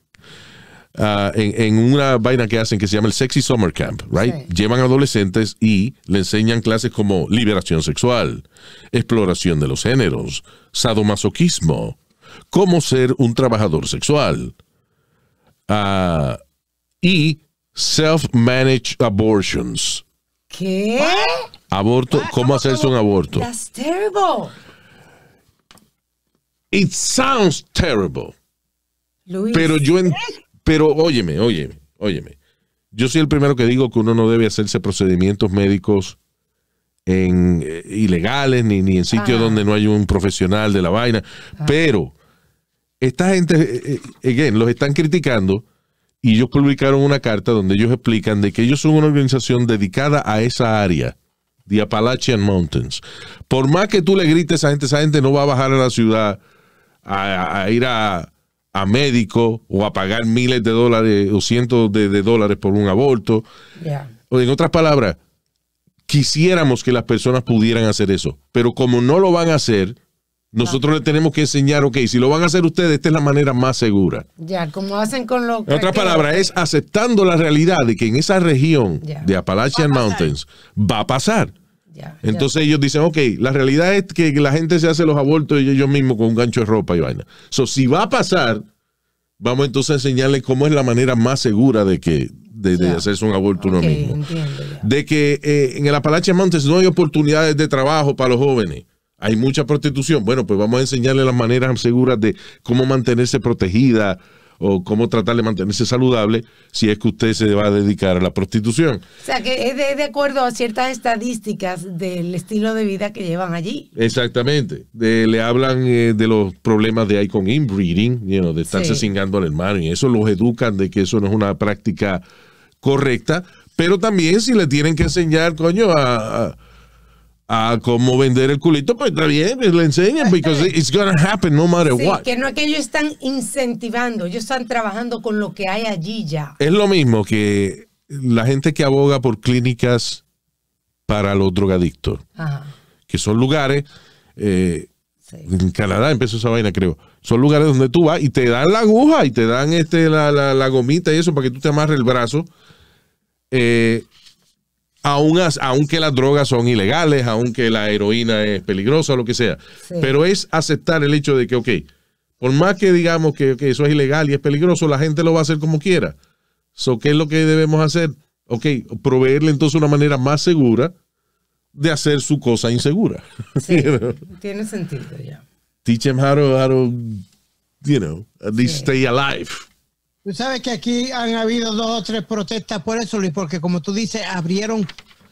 ah, en, una vaina que hacen que se llama el Sexy Summer Camp, right? Llevan adolescentes y le enseñan clases como liberación sexual, exploración de los géneros, sadomasoquismo, cómo ser un trabajador sexual. Ah, y self-managed abortions. ¿Qué? Aborto, ah, ¿cómo hacerse un aborto? That's terrible. It sounds terrible. Pero yo, en, pero óyeme, óyeme, óyeme. Yo soy el primero que digo que uno no debe hacerse procedimientos médicos eh, ilegales ni, en sitios ah. donde no hay un profesional de la vaina. Ah. Pero esta gente, eh, eh, los están criticando y ellos publicaron una carta donde ellos explican de que ellos son una organización dedicada a esa área, The Appalachian Mountains. Por más que tú le grites a esa gente, esa gente no va a bajar a la ciudad a, ir a, a, médico o a pagar miles de dólares o cientos de, dólares por un aborto. O en otras palabras, quisiéramos que las personas pudieran hacer eso, pero como no lo van a hacer, nosotros le tenemos que enseñar, ok, si lo van a hacer ustedes, esta es la manera más segura. Ya, como hacen con lo En otras palabras, es aceptando la realidad de que en esa región de Appalachian Mountains va a pasar. Ya, Entonces ellos dicen, ok, la realidad es que la gente se hace los abortos ellos mismos con un gancho de ropa y vaina. So, si va a pasar, vamos entonces a enseñarles cómo es la manera más segura de que de, hacerse un aborto uno mismo. de que eh, en el Appalachian Mountains no hay oportunidades de trabajo para los jóvenes hay mucha prostitución. Bueno, pues vamos a enseñarle las maneras seguras de cómo mantenerse protegida o cómo tratar de mantenerse saludable si es que usted se va a dedicar a la prostitución. O sea, que es de, acuerdo a ciertas estadísticas del estilo de vida que llevan allí. Exactamente. le hablan eh, de los problemas de ahí con inbreeding, you de estarse cingando al hermano, y eso los educan de que eso no es una práctica correcta, pero también si le tienen que enseñar, coño, a a cómo vender el culito, pues está bien, pues, le enseñan, pues, because it's gonna happen no matter what. Que no es que ellos están incentivando, ellos están trabajando con lo que hay allí ya. Es lo mismo que la gente que aboga por clínicas para los drogadictos, que son lugares, eh, en Canadá empezó esa vaina, creo, son lugares donde tú vas y te dan la aguja y te dan este, la, la, la gomita y eso para que tú te amarres el brazo. Eh, aun, aunque las drogas son ilegales, aunque la heroína es peligrosa, lo que sea. Pero es aceptar el hecho de que, ok, por más que digamos que eso es ilegal y es peligroso, la gente lo va a hacer como quiera. So, ¿Qué es lo que debemos hacer? Ok, proveerle entonces una manera más segura de hacer su cosa insegura. tiene sentido ya. Teach them how to, you know, at least stay alive. Tú sabes que aquí han habido dos o tres protestas por eso, Luis, porque como tú dices, abrieron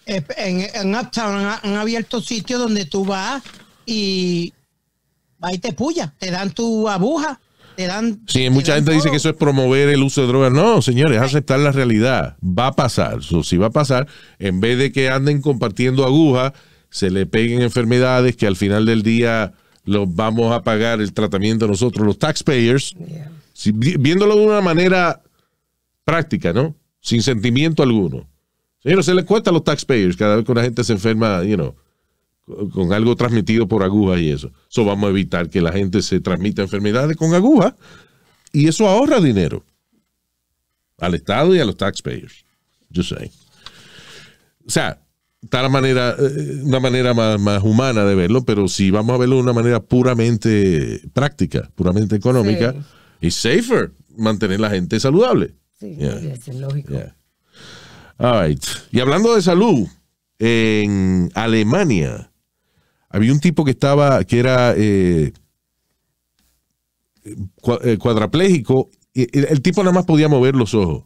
eh, en, Uptown, han, abierto sitios donde tú vas y ahí te puya, te dan tu aguja. Te dan, sí, mucha gente dice que eso es promover el uso de drogas. No, señores, aceptar la realidad. Va a pasar. sí si va a pasar, en vez de que anden compartiendo agujas, se le peguen enfermedades que al final del día los vamos a pagar el tratamiento nosotros, los taxpayers viéndolo de una manera práctica, ¿no? Sin sentimiento alguno. se les cuesta a los taxpayers cada vez que una gente se enferma, you con algo transmitido por agujas y eso. Eso vamos a evitar que la gente se transmita enfermedades con agujas y eso ahorra dinero al Estado y a los taxpayers. Yo sé. O sea, está la manera, eh, una manera más, humana de verlo, pero si vamos a verlo de una manera puramente práctica, puramente económica, It's safer mantener la gente saludable. Sí, es lógico. Y hablando de salud, en Alemania había un tipo que estaba, que era eh, eh cuadraplégico. El, el, tipo nada más podía mover los ojos.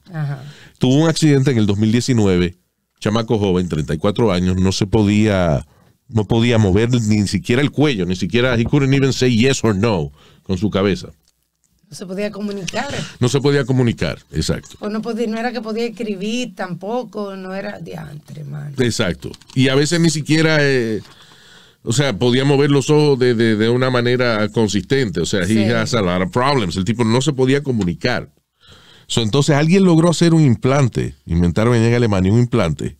Tuvo un accidente en el 2019, chamaco joven, 34 años, no se podía, no podía mover ni siquiera el cuello, ni siquiera, he couldn't even say yes or no con su cabeza. No se podía comunicar. No se podía comunicar, exacto. O no, podía, no era que podía escribir tampoco, no era de antemano. Exacto. Y a veces ni siquiera, eh, o sea, podía mover los ojos de, una manera consistente. O sea, he has a lot of problems. El tipo no se podía comunicar. entonces alguien logró hacer un implante, inventaron en Alemania un implante.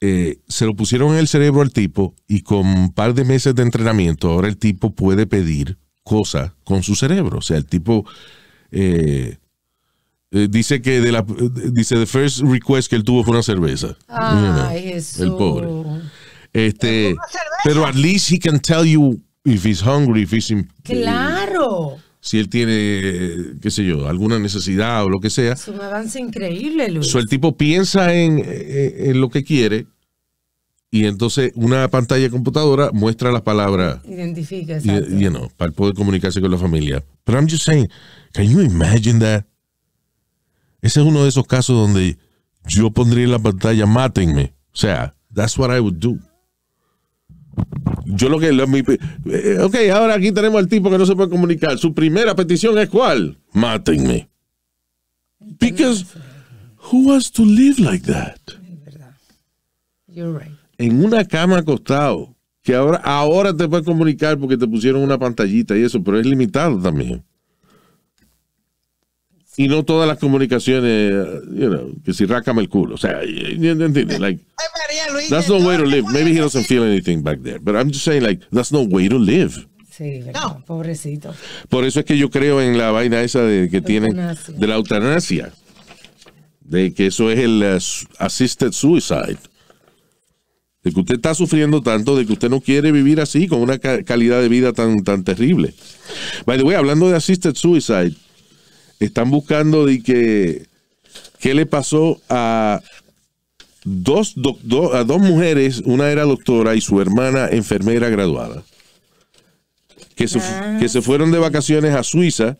Eh, se lo pusieron en el cerebro al tipo y con un par de meses de entrenamiento ahora el tipo puede pedir cosa con su cerebro. O sea, el tipo eh, eh, dice que de la, dice the first request que él tuvo fue una cerveza. Ah, eso. El pobre. Este, pero at least he can tell you if he's hungry, if he's Claro. si él tiene, qué sé yo, alguna necesidad o lo que sea. Es un avance increíble, Luis. el tipo piensa en lo que quiere y entonces una pantalla computadora muestra las palabras. Identifica, para poder comunicarse con la familia. Pero I'm just saying, can you imagine that? Ese es uno de esos casos donde yo pondría en la pantalla, mátenme. O sea, that's what I would do. Yo lo que... Lo, mi, eh, eh, ok, ahora aquí tenemos al tipo que no se puede comunicar. Su primera petición es cuál? Mátenme. Because who wants to live like that? You're right en una cama acostado, que ahora, ahora te puedes comunicar porque te pusieron una pantallita y eso, pero es limitado también. Y no todas las comunicaciones, you know, que si rácame el culo. O sea, entiendes? that's no way to live. Maybe he doesn't feel anything back there. But I'm just saying, like, that's no way to live. Sí, no. pobrecito. Por eso es que yo creo en la vaina esa de que tienen de la eutanasia, de que eso es el uh, assisted suicide de que usted está sufriendo tanto, de que usted no quiere vivir así, con una calidad de vida tan, tan terrible. By the way, hablando de assisted suicide, están buscando de que qué le pasó a dos, a dos mujeres, una era doctora y su hermana enfermera graduada, que se, ah. fueron de vacaciones a Suiza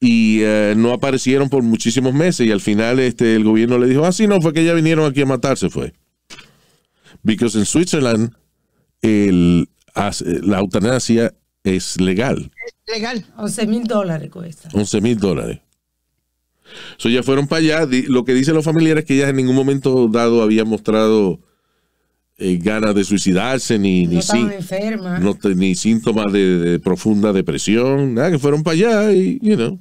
y eh, no aparecieron por muchísimos meses y al final este el gobierno le dijo, ah, sí, no, fue que ya vinieron aquí a matarse, fue. Because en Switzerland, el, la eutanasia es legal. Es legal. 11 mil dólares cuesta. 11 mil dólares. So ya fueron para allá. Lo que dicen los familiares es que ya en ningún momento dado habían mostrado eh, ganas de suicidarse, ni, no estaban enfermas. no, ni síntomas de, profunda depresión, nada, que fueron para allá y, you know.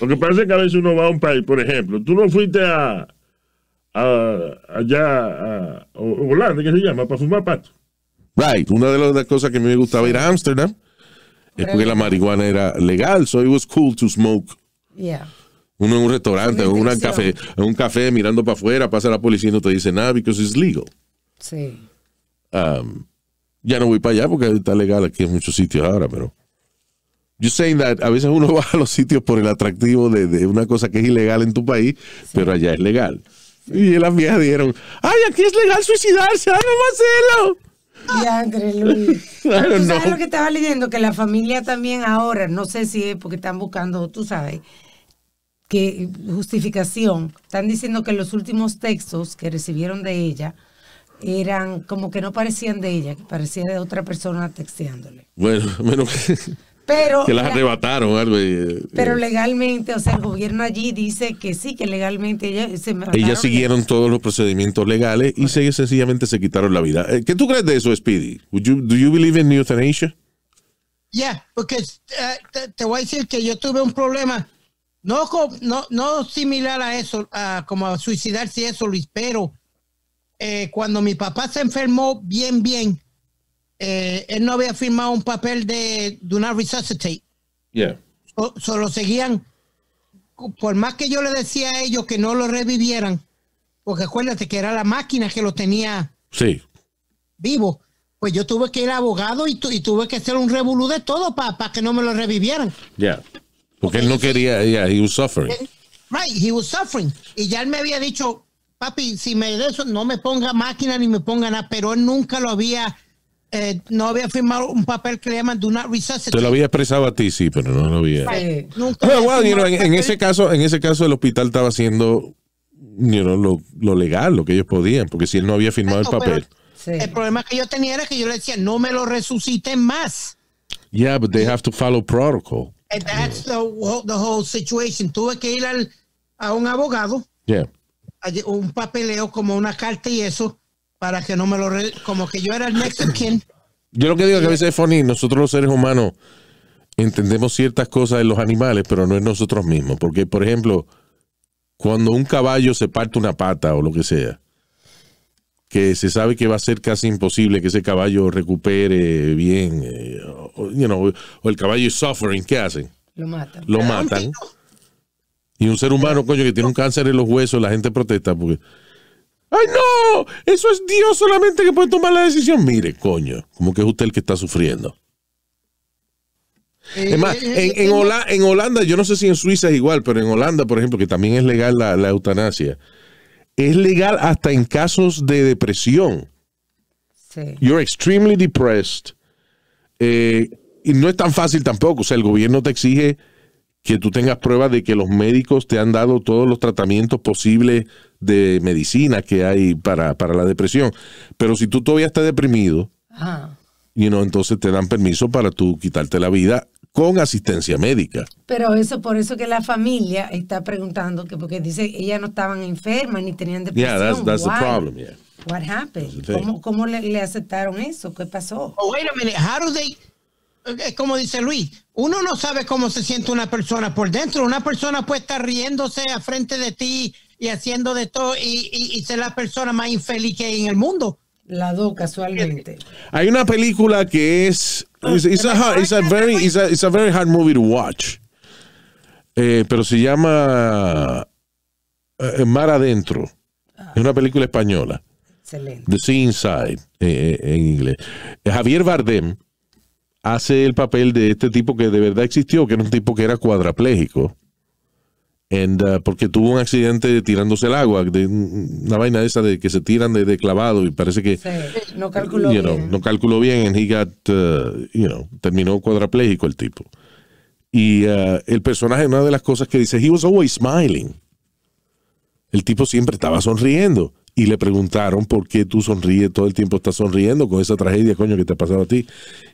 Lo que pasa es que a veces uno va a un país, por ejemplo, tú no fuiste a, allá a Holanda, qué se llama, para fumar pato. Right. Una de las cosas que a mí me gustaba ir a Amsterdam es porque la marihuana era legal, so it was cool to smoke. Yeah. Uno en un restaurante, en un café, en un café mirando para afuera, pasa la policía y no te dice nada because it's legal. Sí. Um, ya no voy para allá porque está legal aquí en muchos sitios ahora, pero. Yo saying that a veces uno va a los sitios por el atractivo de, una cosa que es ilegal en tu país, pero allá es legal. Y las viejas dieron, ay, aquí es legal suicidarse, más Marcelo. Y André Luis. sabes lo que estaba leyendo? Que la familia también ahora, no sé si es porque están buscando, tú sabes, que justificación. Están diciendo que los últimos textos que recibieron de ella eran como que no parecían de ella, que parecía de otra persona texteándole. Bueno, menos que que las arrebataron algo. Eh, pero eh. legalmente, o sea, el gobierno allí dice que sí, que legalmente ellas se Ellas siguieron todos los procedimientos legales y sencillamente se quitaron la vida. Eh, ¿Qué tú crees de eso, Speedy? you, do you believe in euthanasia? Yeah, porque te, voy a decir que yo tuve un problema no, no, no similar a eso, a, como a suicidarse eso, Luis, pero cuando mi papá se enfermó bien, bien, eh, él no había firmado un papel de do not resuscitate. Yeah. Solo seguían. Por más que yo le decía a ellos que no lo revivieran, porque acuérdate que era la máquina que lo tenía sí. vivo, pues yo tuve que ir a abogado y, y tuve que hacer un revolú de todo para que no me lo revivieran. Ya. Porque él no quería, yeah, he was suffering. Right, he was suffering. Y ya él me había dicho, papi, si me de eso, no me ponga máquina ni me ponga nada, pero él nunca lo había eh, no había firmado un papel que le llaman Do Not Resuscitate. Te lo había expresado a ti, sí, pero no lo había. Nunca en, ese caso, en ese caso el hospital estaba haciendo lo, legal, lo que ellos podían, porque si él no había firmado el papel. El problema que yo tenía era que yo le decía, no me lo resuciten más. Yeah, but they have to follow protocol. And that's the, the whole situation. Tuve que ir al, a un abogado. Yeah. un papeleo como una carta y eso para que no me lo... Como que yo era el next Yo lo que digo es que a veces es funny, nosotros los seres humanos entendemos ciertas cosas de los animales, pero no es nosotros mismos. Porque, por ejemplo, cuando un caballo se parte una pata o lo que sea, que se sabe que va a ser casi imposible que ese caballo recupere bien, o, eh, you know, o el caballo es suffering, ¿qué hacen? Lo matan. Lo matan. Y un ser humano, coño, que tiene un cáncer en los huesos, la gente protesta porque ¡Ay, no! Eso es Dios solamente que puede tomar la decisión. Mire, coño, como que es usted el que está sufriendo. Eh, es más, eh, eh, en, Holanda, yo no sé si en Suiza es igual, pero en Holanda, por ejemplo, que también es legal la, eutanasia, es legal hasta en casos de depresión. Sí. You're extremely depressed. y no es tan fácil tampoco. O sea, el gobierno te exige que tú tengas pruebas de que los médicos te han dado todos los tratamientos posibles de medicina que hay para, la depresión. Pero si tú todavía estás deprimido, You entonces te dan permiso para tú quitarte la vida con asistencia médica. Pero eso, por eso que la familia está preguntando, que porque dice, que ellas no estaban enfermas ni tenían depresión. Yeah, that's, the problem, yeah. What happened? ¿Cómo, le, aceptaron eso? ¿Qué pasó? Oh, wait a minute. How do they es eh, como dice Luis, uno no sabe cómo se siente una persona por dentro. Una persona puede estar riéndose a frente de ti y haciendo de todo y, ser la persona más infeliz que hay en el mundo. La do casualmente. Hay una película que es it's, a, very it's hard movie to watch. Eh, pero se llama eh, Mar Adentro. Es una película española. Excelente. The Sea Inside en inglés. Javier Bardem hace el papel de este tipo que de verdad existió, que era un tipo que era cuadraplégico. Uh, porque tuvo un accidente tirándose el agua, de una vaina esa de que se tiran de, clavado y parece que no calculó bien. No calculó you know, terminó cuadraplégico el tipo. Y uh, el personaje, una de las cosas que dice, he was always smiling. El tipo siempre estaba sonriendo y le preguntaron por qué tú sonríes, todo el tiempo estás sonriendo con esa tragedia, coño, que te ha pasado a ti.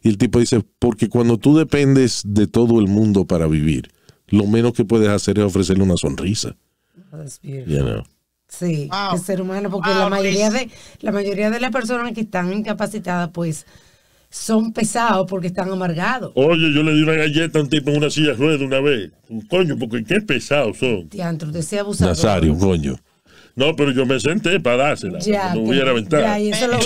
Y el tipo dice, porque cuando tú dependes de todo el mundo para vivir, lo menos que puedes hacer es ofrecerle una sonrisa. Ah, sí, el ser humano, porque la, mayoría de, la mayoría de las personas que están incapacitadas, pues son pesados porque están amargados. Oye, yo le di una galleta a un tipo en una silla rueda una vez. Un coño, porque qué pesados son. Teatro te coño. No, pero yo me senté para dársela. Ya, no hubiera a Ya, y eso lo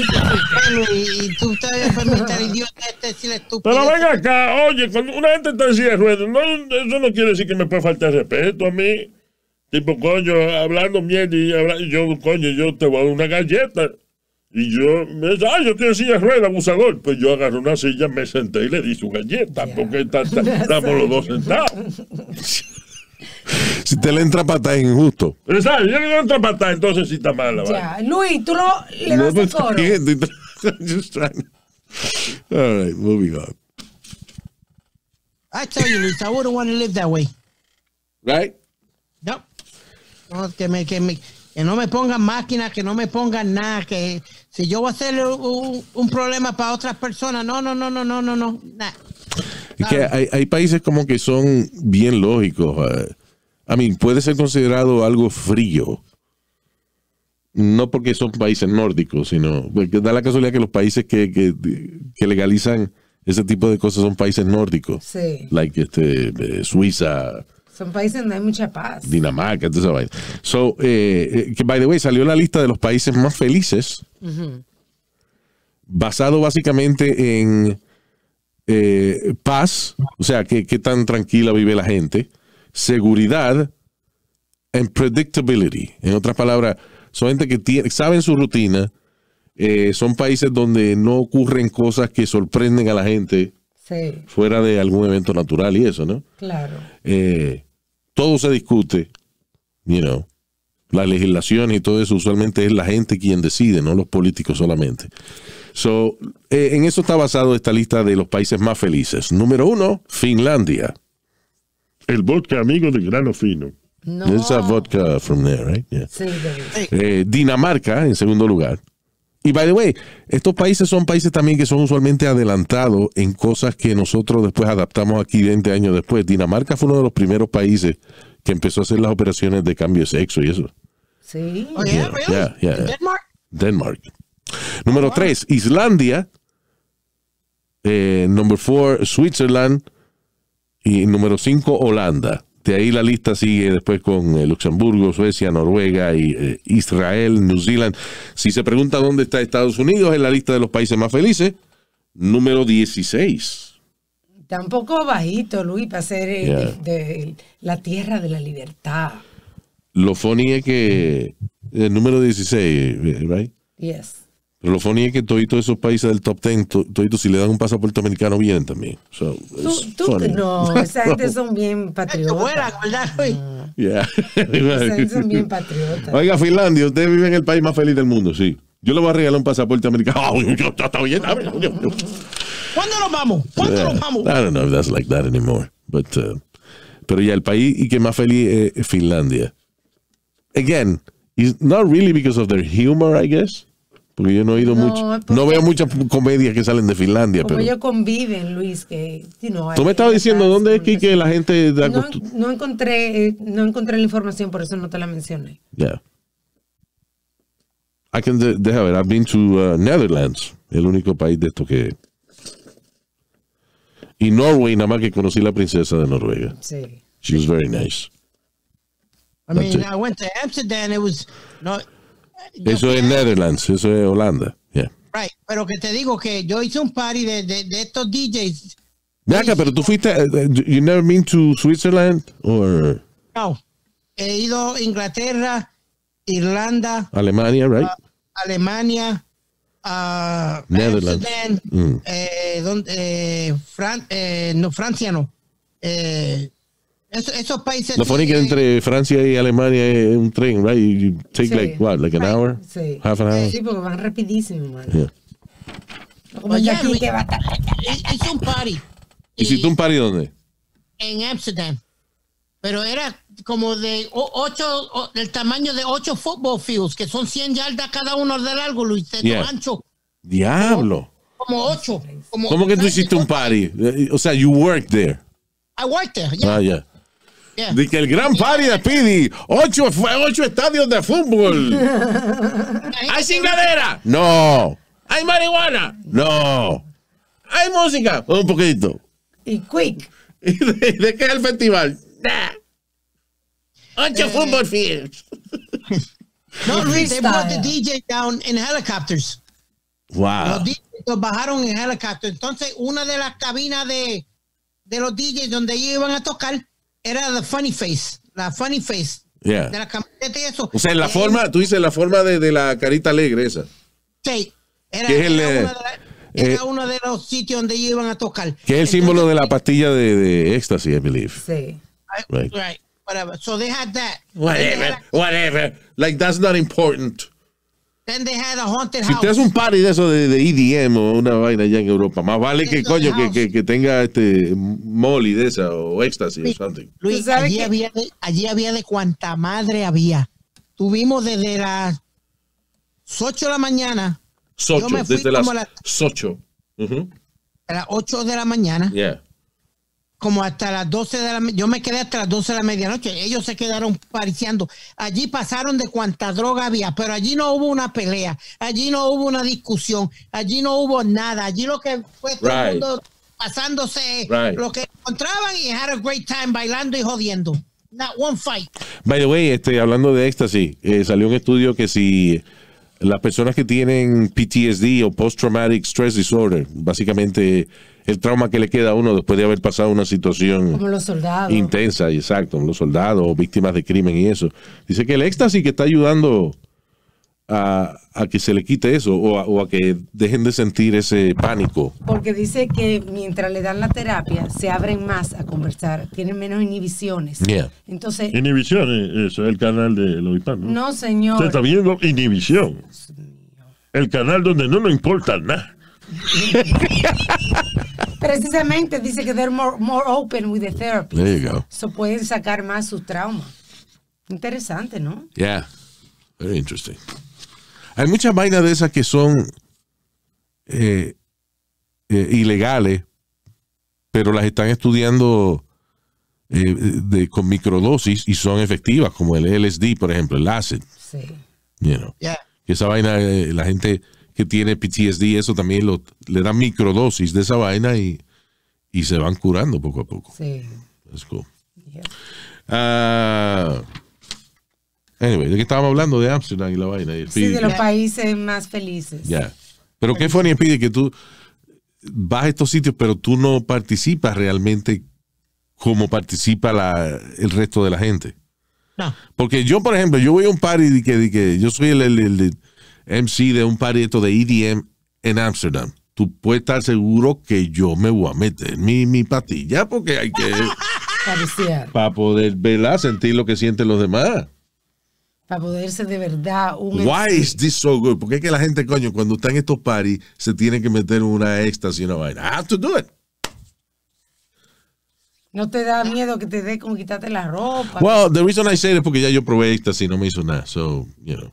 y, y tú estás idiota de este estúpido. Pero venga acá, oye, cuando una gente está en silla de ruedas, no, eso no quiere decir que me pueda faltar respeto a mí. Tipo, coño, hablando mierda y yo, coño, yo te voy a dar una galleta. Y yo me dice, ah, yo tengo silla de ruedas, abusador. Pues yo agarré una silla, me senté y le di su galleta, porque estamos los dos sentados. si te le entra patada es injusto. sabes, yo le entra patada, entonces sí está mal Luis, tú no le das no, el coro. I'm All right, moving on. I tell you, Luis, I wouldn't want to live that way. Right? No. No, que me, que me, que no me pongan máquinas, que no me pongan nada, que si yo voy a hacer un, problema para otras personas, no, no, no, no, no, no, no, que hay, hay, países como que son bien lógicos. A eh. mí, puede ser considerado algo frío. No porque son países nórdicos, sino porque da la casualidad que los países que, que, que legalizan ese tipo de cosas son países nórdicos. Sí. Like este, eh, Suiza. Son países donde hay mucha paz. Dinamarca, tú So, eh, que by the way, salió la lista de los países más felices. Basado básicamente en eh, paz, o sea, qué, tan tranquila vive la gente, seguridad, and predictability. En otras palabras, son gente que tiene, saben su rutina, eh, son países donde no ocurren cosas que sorprenden a la gente fuera de algún evento natural y eso, ¿no? Claro. Eh, todo se discute, you know. La legislación y todo eso usualmente es la gente quien decide, no los políticos solamente. So, eh, en eso está basado esta lista de los países más felices. Número uno, Finlandia. El vodka amigo del grano fino. No. vodka from there, right? Yeah. Sí, eh, Dinamarca, en segundo lugar. Y by the way, estos países son países también que son usualmente adelantados en cosas que nosotros después adaptamos aquí 20 años después. Dinamarca fue uno de los primeros países que empezó a hacer las operaciones de cambio de sexo y eso. Sí. Oh, yeah, yeah, Denmark. Número 3, Islandia. Eh, número 4, Switzerland. Y número 5, Holanda. De ahí la lista sigue después con eh, Luxemburgo, Suecia, Noruega, y, eh, Israel, New Zealand. Si se pregunta dónde está Estados Unidos en la lista de los países más felices, número 16. Tampoco bajito, Luis, para ser eh, de, la tierra de la libertad. Lo funny es que el número 16, right? Yes. Pero lo funny es que todos esos países del top 10 todos si le dan un pasaporte americano, vienen también. So, tú, tú no, esa gente son bien patriotas. Mm. Yeah. esa son bien patriotas. Oiga, Finlandia, usted vive en el país más feliz del mundo, sí. Yo le voy a regalar un pasaporte americano. ¿Cuándo nos vamos? ¿Cuándo nos vamos? I don't know if that's like that anymore. But, uh, pero ya, el país y que más feliz es Finlandia. Again, it's not really because of their humor, I guess. Porque yo no he ido mucho. No veo muchas comedias que salen de Finlandia. Como pero ellos conviven, Luis. Que, Tú me estabas diciendo dónde es que, la gente. no, encontré, no encontré la información, por eso no te la mencioné. Yeah. I can deja ver. I've been to uh, Netherlands, el único país de esto que. Y Norway, nada más que conocí la princesa de Noruega. Sí. She was very nice. I mean, I went to Amsterdam. It was eso es Netherlands, eso es Holanda. Right, pero que te digo que yo hice un party de, de, estos DJs. Acá, pero tú fuiste, eh, eh, you never been to Switzerland or... No, he ido a Inglaterra, Irlanda, Alemania, right? Alemania, a Netherlands, donde, mm. eh, eh, no Francia no, esos países. No ponen que entre Francia y Alemania es un tren, ¿verdad? You, take like what, like an hour, sí. half an hour. Sí, porque van rapidísimo, man. Como Oye, que va Hice un party. ¿Hiciste un party dónde? En Amsterdam. Pero era como de ocho, del tamaño de ocho football fields, que son 100 yardas cada uno de largo, Luis, de ancho. Diablo. Como, ocho. ¿Cómo que tú hiciste un party? Eh, o sea, you worked there. I worked there, yeah. Ah, yeah. De que el gran party de Pidi, ocho, estadios de fútbol. ¿Hay cingladera? No. ¿Hay marihuana? No. ¿Hay música? Un poquito. Y quick. de, qué es el festival? Nah. Ocho eh. fútbol fields. no, Luis, they brought the DJ down in helicopters. Wow. Los DJs los bajaron en helicóptero. Entonces, una de las cabinas de, de los DJs donde ellos iban a tocar era la funny face, la funny face. Yeah. la camiseta y eso. O sea, la eh, forma, eh, tú dices la forma de, de, la carita alegre esa. Sí. Era, era eh, uno de los sitios donde iban a tocar. Que es el símbolo de la pastilla de, de I believe. Sí. right. Whatever. So they had that. Whatever. whatever. Like that's not important. Si te hace un party de eso de, EDM e o una vaina allá en Europa, más vale que coño que, tenga este molly de esa o éxtasis o something. Luis, allí, había de, allí había de cuanta madre había. Tuvimos desde las 8 de la mañana. 8, desde las 8. A las 8 de la mañana. Yeah como hasta las 12 de la yo me quedé hasta las 12 de la medianoche, ellos se quedaron pariciando. Allí pasaron de cuánta droga había, pero allí no hubo una pelea, allí no hubo una discusión, allí no hubo nada, allí lo que fue todo el mundo pasándose lo que encontraban y had a great time bailando y jodiendo. Not one fight. By the way, estoy hablando de éxtasis, eh, salió un estudio que si las personas que tienen PTSD o Post Traumatic Stress Disorder, básicamente el trauma que le queda a uno después de haber pasado una situación Como los intensa, exacto, los soldados, víctimas de crimen y eso. Dice que el éxtasis que está ayudando a, que se le quite eso o a, que dejen de sentir ese pánico. Porque dice que mientras le dan la terapia se abren más a conversar, tienen menos inhibiciones. Entonces, inhibiciones, eh, eso es el canal de los hispanos. No, señor. Se está viendo inhibición. El canal donde no le importa nada. Precisamente dice que they're more, more open with the therapy. There pueden sacar más sus traumas. Interesante, ¿no? Yeah. Very interesting. Hay muchas vainas de esas que son eh, eh, ilegales, pero las están estudiando eh, con microdosis y son efectivas, como el LSD, por ejemplo, el acid. Sí. You Esa vaina, la gente que tiene PTSD, eso también le da microdosis de esa vaina y, se van curando poco a poco. Sí. Let's go. Ah, Anyway, de que estábamos hablando de Amsterdam y la vaina. sí, de los países más felices. Ya. Pero qué funny, pide que tú vas a estos sitios, pero tú no participas realmente como participa el resto de la gente. No. Porque yo, por ejemplo, yo voy a un party que, yo soy el, el, MC de un party de EDM e en Amsterdam. Tú puedes estar seguro que yo me voy a meter mi, mi patilla porque hay que... para poder verla, sentir lo que sienten los demás para poderse de verdad un... Why is this so good? Porque es que la gente, coño, cuando está en estos parties, se tiene que meter una éxtasis y una vaina. I have to do it. No te da miedo que te dé como quitarte la ropa. Well, the reason I say it porque ya yo probé éxtasis y no me hizo nada. So, you know.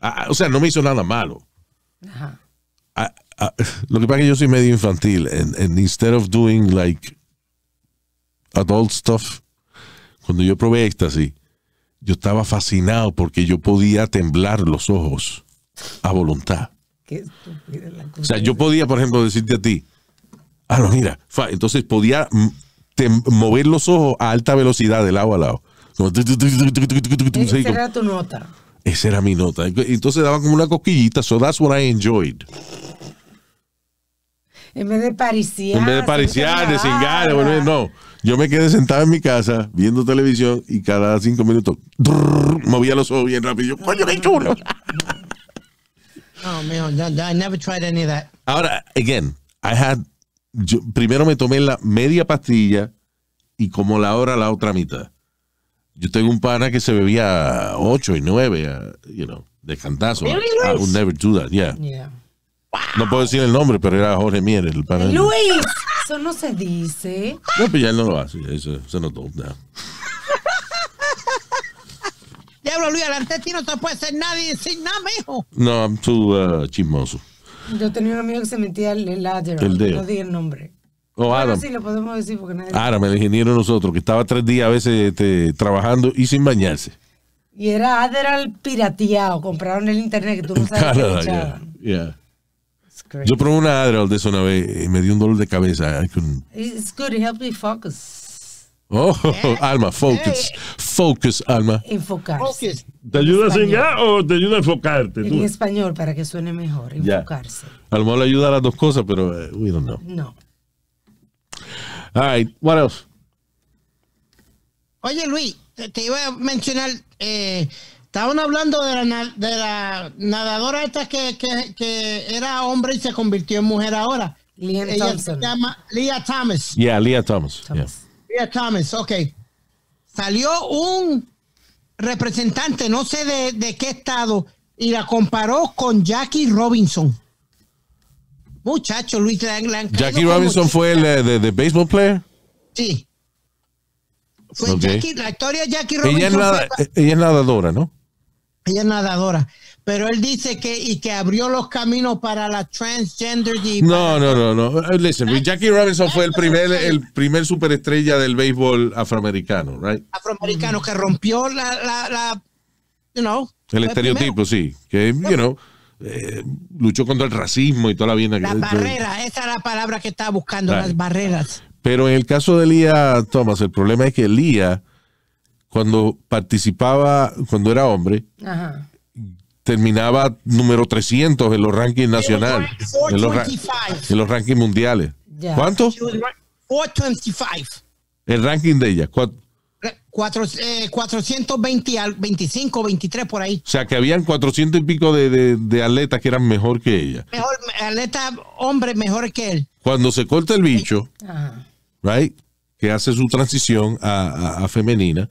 Ah, ah, o sea, no me hizo nada malo. Ah, lo que pasa es que yo soy medio infantil. And, instead of doing like adult stuff, cuando yo probé éxtasis, yo estaba fascinado porque yo podía temblar los ojos a voluntad. Qué o sea, yo podía, por ejemplo, decirte a ti, ah, no, mira, entonces podía mover los ojos a alta velocidad de lado a lado. Esa era tu nota. Esa era mi nota. Entonces daba como una cosquillita, so that's what I enjoyed. En vez de parisear. En vez de parisear, de cingar, no. Yo me quedé sentado en mi casa viendo televisión y cada cinco minutos movía los ojos bien rápido. yo, coño, qué chulo. Oh, no, no, I never tried any of that. Ahora, again, I had, yo primero me tomé la media pastilla y como la hora la otra mitad. Yo tengo un pana que se bebía ocho y nueve, you know, de cantazo. I, would never do that, yeah. No puedo decir el nombre, pero era Jorge Mier, el pana. Luis no se dice. No, pues ya él no lo hace. Eso se notó. Diablo, Luis, adelante, ti no te hacer nadie sin nada, mijo. No, I'm uh, chismoso. Yo tenía un amigo que se metía el, el Adderall. El No dije el nombre. Oh, Adam. Ahora sí lo podemos decir porque nadie... Adam, el ingeniero nosotros, que estaba tres días a veces este, trabajando y sin bañarse. Y era Adderall pirateado. Compraron el internet que tú no sabes ah, yo probé una adrenal de eso una vez y eh, me dio un dolor de cabeza. It's good, it helps me focus. Oh, Alma, focus. Focus, Alma. Enfocarse. ¿Te ayuda a cenar o te ayuda a enfocarte? En español, para que suene mejor, enfocarse. Alma le ayuda a las dos cosas, pero eh, we don't know. No. All right, what else? Oye, Luis, te iba a mencionar eh, Estaban hablando de la, de la nadadora esta que, que, era hombre y se convirtió en mujer ahora. Ella se llama Leah Thomas. Yeah, Leah Thomas. Thomas. Leah Thomas, ok. Salió un representante, no sé de, qué estado, y la comparó con Jackie Robinson. Muchacho, Luis Langland. Jackie Robinson fue el eh, de, baseball player. Sí. la historia de Jackie Robinson. ella es nadadora, ¿no? Ella es nadadora. Pero él dice que y que abrió los caminos para la transgender. no, no, no, no. Eh, listen, Jackie Robinson fue el primer, el primer superestrella del béisbol afroamericano, right? Afroamericano que rompió la, la, la you know. El estereotipo, sí. Que, you know. Eh, luchó contra el racismo y toda la vida. Las barreras, esa es la palabra que estaba buscando, las barreras. Pero en el caso de Lía Thomas, el problema es que Lía cuando participaba, cuando era hombre, terminaba número 300 en los rankings nacionales, en los, en los rankings mundiales. ¿Cuántos? ¿Cuánto? 425. El ranking de ella, 425... 420 25, 23 por ahí. O sea, que habían 400 y pico de, atletas que eran mejor que ella. Mejor, atleta hombre mejor que él. Cuando se corta el bicho, right, que hace su transición a, a femenina,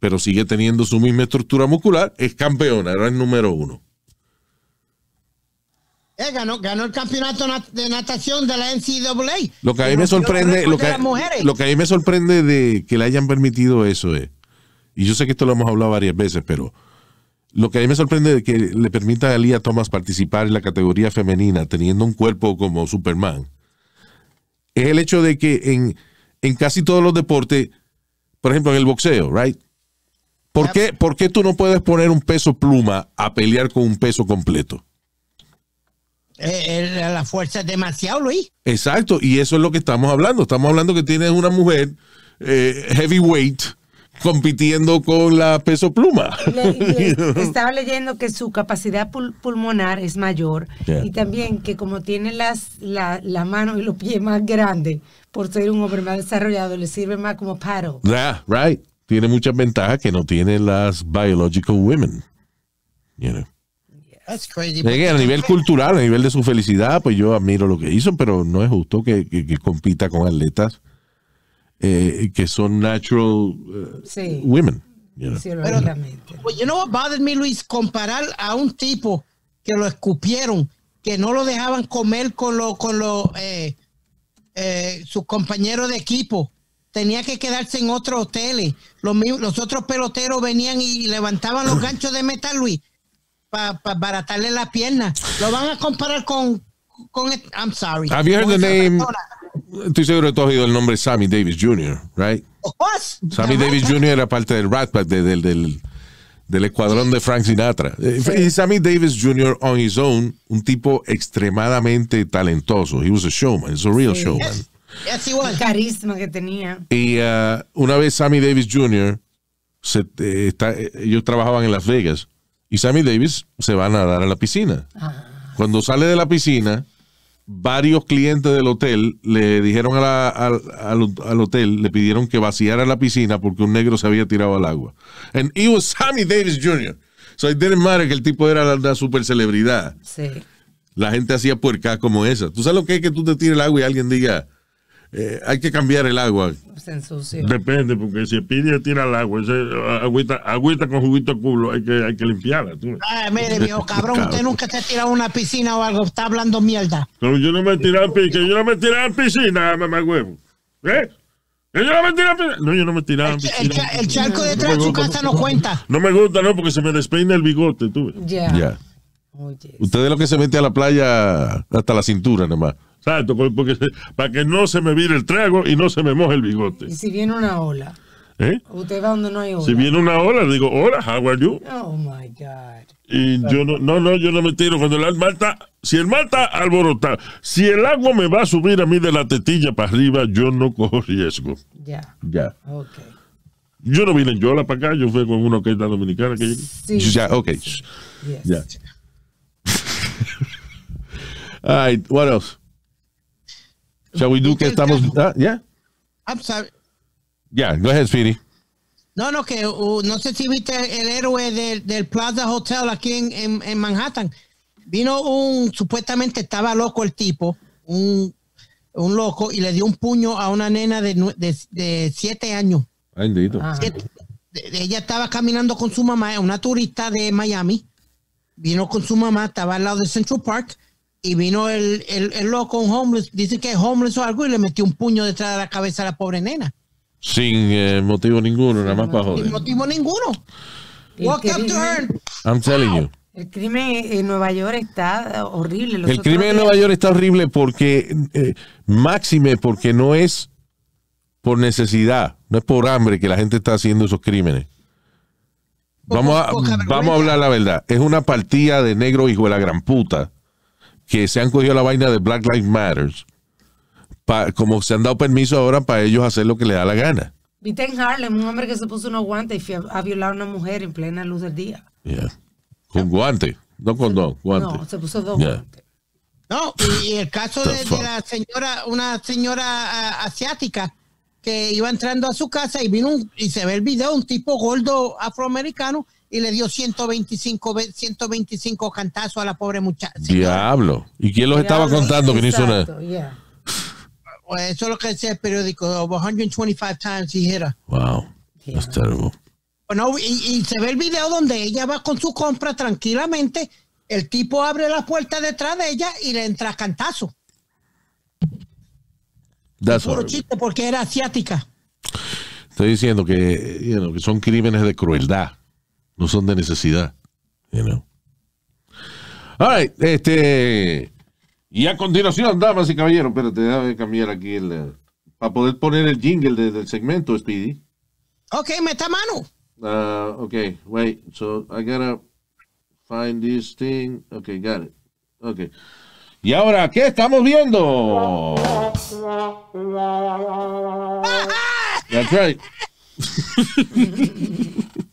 pero sigue teniendo su misma estructura muscular, es campeona, era el número uno. Eh, ganó, ganó, el campeonato de natación de la NCAA. Lo que a mí me sorprende, lo lo que a mí me sorprende de que le hayan permitido eso es, y yo sé que esto lo hemos hablado varias veces, pero lo que a mí me sorprende de que le permita a Lia Thomas participar en la categoría femenina, teniendo un cuerpo como Superman, es el hecho de que en, en casi todos los deportes, por ejemplo en el boxeo, right, ¿Por qué, tú no puedes poner un peso pluma a pelear con un peso completo? Eh, eh, la fuerza es demasiado, Luis. Exacto, y eso es lo que estamos hablando. Estamos hablando que tienes una mujer eh, heavyweight compitiendo con la peso pluma. estaba leyendo que su capacidad pulmonar es mayor y también que como tiene las la, mano y los pies más grandes, por ser un hombre más desarrollado, le sirve más como paro. Yeah, right tiene muchas ventajas que no tienen las biological women. a nivel cultural, a nivel de su felicidad, pues yo admiro lo que hizo, pero no es justo que, compita con atletas eh, que son natural eh, women. You know? sí, pero, you know Luis? Comparar a un tipo que lo escupieron, que no lo dejaban comer con, lo, con eh, sus compañeros de equipo tenía que quedarse en otro hotel. Eh. Los, otros peloteros venían y levantaban los ganchos de metal, Luis, para baratarle las piernas. Lo van a comparar con, e, I'm sorry. Have you heard the name? seguro que has oído el nombre Sammy Davis Jr., right? Sammy Davis Jr. era parte del Rat Pack, del, del, escuadrón de Frank Sinatra. Eh, Sammy Davis Jr. on his own, un tipo extremadamente talentoso. He was a showman, was a real showman. Es igual. que tenía. Y uh, una vez Sammy Davis Jr., se, eh, eh, ellos trabajaban en Las Vegas, y Sammy Davis se va a nadar a la piscina. Ah. Cuando sale de la piscina, varios clientes del hotel le dijeron al, hotel, le pidieron que vaciara la piscina porque un negro se había tirado al agua. Y it Sammy Davis Jr. So it didn't matter que el tipo era una super celebridad. La gente hacía puercas como esa. ¿Tú sabes lo que es que tú te tires el agua y alguien diga, eh, hay que cambiar el agua. Depende, porque si pide tira el agua, ese, agüita, con juguito culo, hay que, hay que limpiarla. Tú. Ah, mire, viejo cabrón, usted nunca se ha tirado una piscina o algo, está hablando mierda. Pero yo no me tiré en piscina, yo no me tiré en piscina, ah, mamá huevo. ¿Eh? Yo no me tiraba No, yo no me el, el, charco detrás de su casa no cuenta. No me gusta, no, porque se me despeina el bigote, tú. Ya. Usted es lo que se mete a la playa hasta la cintura, nomás porque para que no se me vire el trago y no se me moje el bigote. Y si viene una ola. ¿Eh? Usted va donde no hay Si viene una ola, digo, hola, how are you? Oh my God. Y yo no, no, no, yo no me tiro. Cuando el malta si el malta alborota si el agua me va a subir a mí de la tetilla para arriba, yo no cojo riesgo. Ya. Ya. Ok. Yo no vine en Yola para acá, yo fui con uno una la dominicana que Sí. Ya, ok. Ya. what else? que estamos? ya? Ah, ya, go ahead, Speedy. No, no, que uh, no sé si viste el héroe del, Plaza Hotel aquí en, Manhattan. Vino un, supuestamente estaba loco el tipo, un, loco, y le dio un puño a una nena de, de, siete años. Ah. ella estaba caminando con su mamá, una turista de Miami. Vino con su mamá, estaba al lado de Central Park y vino el, el, loco, un homeless, dice que es homeless o algo, y le metió un puño detrás de la cabeza a la pobre nena. Sin eh, motivo ninguno, nada más para joder. Sin motivo ninguno. Walk up I'm telling you. El crimen en Nueva York está horrible. el crimen en Nueva York está horrible porque, eh, máxime, porque no es por necesidad, no es por hambre que la gente está haciendo esos crímenes. Vamos a, vamos a hablar la verdad. Es una partida de negro hijo de la gran puta que se han cogido la vaina de Black Lives Matter, como se han dado permiso ahora para ellos hacer lo que les da la gana. Viste en Harlem un hombre que se puso unos guantes y fue a, violar a una mujer en plena luz del día. Yeah. Con guantes, no con dos, guantes. No, se puso dos guantes. No, y el caso de, la señora, una señora asiática que iba entrando a su casa y vino y se ve el video, un tipo gordo afroamericano y le dio 125, 125 cantazos a la pobre muchacha. Diablo. ¿Y quién los estaba contando que no hizo pues eso es lo que decía el periódico. 125 times he Wow. Bueno, y, se ve el video donde ella va con su compra tranquilamente. El tipo abre la puerta detrás de ella y le entra cantazo. That's chiste porque era asiática. Estoy diciendo que son crímenes de crueldad no son de necesidad. You know? All right, este. Y a continuación, damas y caballeros, espérate, déjame cambiar aquí el. Eh, para poder poner el jingle del segmento, Speedy. Ok, meta mano. Uh, ok, wait, so I gotta find this thing. Ok, got it. Ok. Y ahora, ¿qué estamos viendo? Ah, ah. That's right.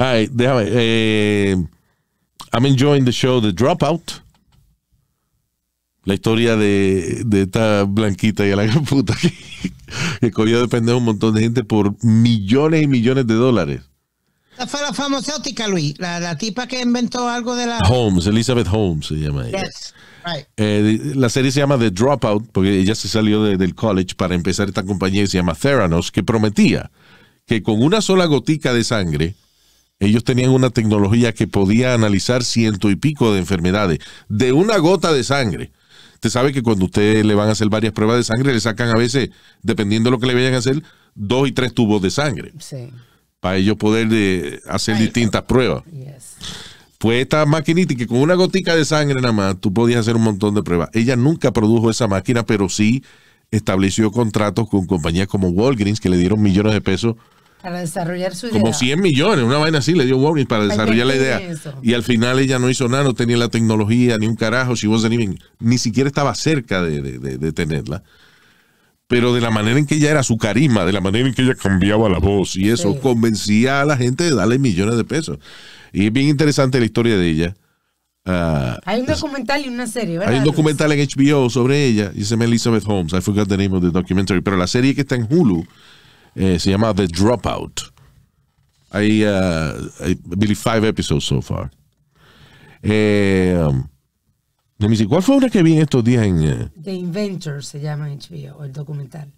Ay, déjame. Eh, I'm enjoying the show The Dropout. La historia de, esta blanquita y a la gran puta que, cogió de un montón de gente por millones y millones de dólares. La, la farmacéutica, Luis, la, tipa que inventó algo de la... Holmes, Elizabeth Holmes se llama ella. Eh, la serie se llama The Dropout, porque ella se salió del college para empezar esta compañía que se llama Theranos, que prometía que con una sola gotica de sangre ellos tenían una tecnología que podía analizar ciento y pico de enfermedades de una gota de sangre. Usted sabe que cuando usted le van a hacer varias pruebas de sangre, le sacan a veces, dependiendo de lo que le vayan a hacer, dos y tres tubos de sangre. Para ellos poder eh, hacer distintas pruebas. Pues esta maquinita que con una gotica de sangre nada más tú podías hacer un montón de pruebas. Ella nunca produjo esa máquina, pero sí estableció contratos con compañías como Walgreens que le dieron millones de pesos para desarrollar su idea. Como 100 millones, una vaina así le dio Warning para desarrollar la idea. Y al final ella no hizo nada, no tenía la tecnología, ni un carajo, Si ni siquiera estaba cerca de, tenerla. Pero de la manera en que ella era su carisma, de la manera en que ella cambiaba la voz, y eso convencía a la gente de darle millones de pesos. Y es bien interesante la historia de ella. Ah, hay un documental y una serie, ¿verdad? Hay un documental en HBO sobre ella, y se llama Elizabeth Holmes. I forgot the name of the documentary, pero la serie que está en Hulu eh, se llama The Dropout. Hay, uh, I believe, five episodes so far. Eh, um, ¿Cuál fue una que vi estos días en... Eh? The Inventor se llama en HBO, el documental.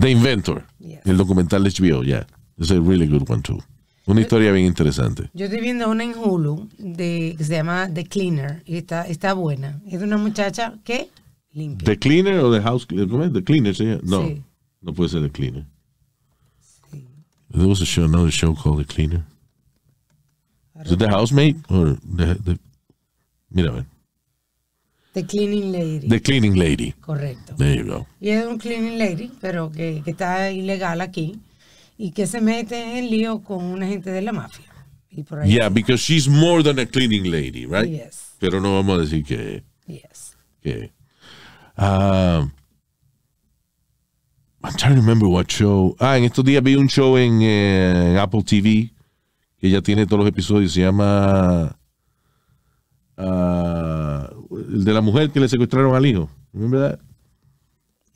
The Inventor. El documental de HBO, ya It's a really good one too. Una historia bien interesante. Yo estoy viendo una en Hulu de, que se llama The Cleaner y está, está buena. Es de una muchacha que limpia. ¿The Cleaner o The House Cleaner? ¿The Cleaner? Sí. No, no puede ser The Cleaner. There was a show, another show called The Cleaner. Is it The Housemate or the, the Mira, The Cleaning Lady. The Cleaning Lady. Correcto. There you go. Y es un Cleaning Lady, pero que, que, está ilegal aquí y que se mete en lío con una gente de la mafia. Y por yeah, because she's more than a cleaning lady, right? Yes. Pero no vamos a decir que. Yes. Que. Ah, I'm trying to remember what show. Ah, en estos días vi un show en, eh, Apple TV que ya tiene todos los episodios. Se llama ah, el de la mujer que le secuestraron al hijo. ¿Remember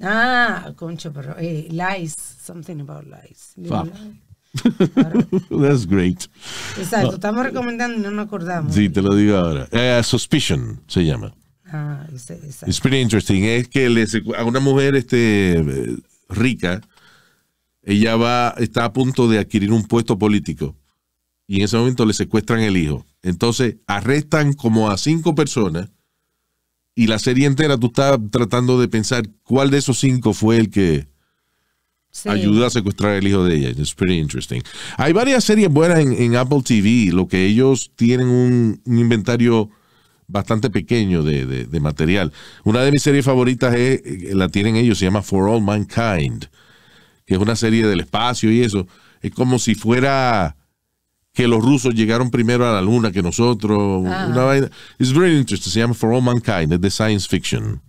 Ah, concho, pero eh, lies, something about lies. That's great. Exacto, ah. estamos recomendando y no nos acordamos. Sí, te lo digo ahora. Eh, suspicion se llama. Ah, exacto. It's pretty interesting. Es que a una mujer este, rica, ella va, está a punto de adquirir un puesto político y en ese momento le secuestran el hijo. Entonces arrestan como a cinco personas y la serie entera tú estás tratando de pensar cuál de esos cinco fue el que ayudó a secuestrar el hijo de ella. Es pretty interesting. Hay varias series buenas en, Apple TV. Lo que ellos tienen un inventario bastante pequeño de, material. Una de mis series favoritas es, eh, la tienen ellos, se llama For All Mankind, que es una serie del espacio y eso. Es como si fuera que los rusos llegaron primero a la luna que nosotros. Ah. Una vaina. It's very interesting. Se llama For All Mankind, es de science fiction.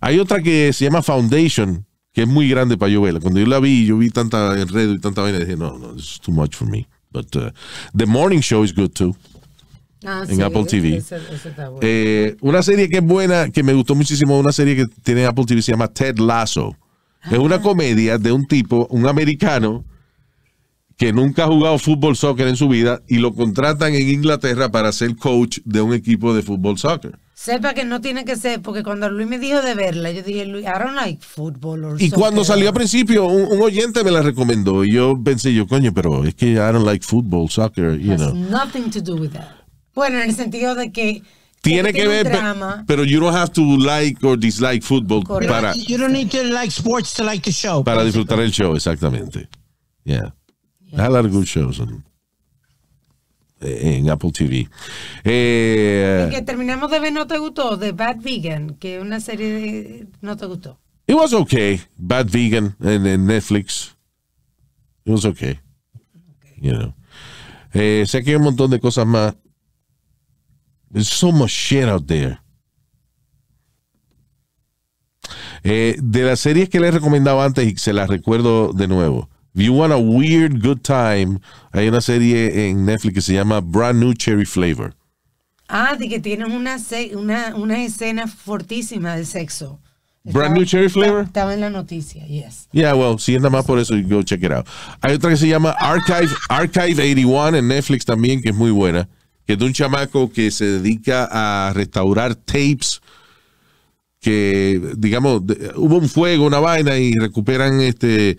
Hay otra que se llama Foundation, que es muy grande para yo verla. Cuando yo la vi, yo vi tanta enredo y tanta vaina, dije, no, no, it's too much for me. But uh, The Morning Show is good too. Ah, en Apple TV. Eh, una serie que es buena, que me gustó muchísimo, una serie que tiene Apple TV, se llama Ted Lasso. Es una ah. comedia de un tipo, un americano, que nunca ha jugado fútbol soccer en su vida y lo contratan en Inglaterra para ser coach de un equipo de fútbol soccer. Sepa que no tiene que ser, porque cuando Luis me dijo de verla, yo dije, Luis, I don't like football. y cuando salió al principio, un, oyente me la recomendó y yo pensé, yo, coño, pero es que I don't like football, soccer, you know. nothing to do with bueno, en el sentido de que tiene que ver, pero you don't have to like or dislike football para. You don't need to like sports to like the show. Para disfrutar el show, exactamente. Yeah. A lot of good shows eh, en Apple TV. Eh, que terminamos de ver No Te Gustó, de Bad Vegan, que es una serie de No Te Gustó. It was okay, Bad Vegan en, Netflix. It was okay. You know. Eh, sé que hay un montón de cosas más There's so much shit out there. Eh, de las series que les recomendaba antes y se las recuerdo de nuevo. If you want a weird good time, hay una serie en Netflix que se llama Brand New Cherry Flavor. Ah, de que tienen una, una, una escena fortísima de sexo. Brand New Cherry Flavor. Estaba en la noticia, yes. Yeah, well, si es más por eso, go check it out. Hay otra que se llama Archive, Archive 81 en Netflix también, que es muy buena que es de un chamaco que se dedica a restaurar tapes que, digamos, hubo un fuego, una vaina y recuperan este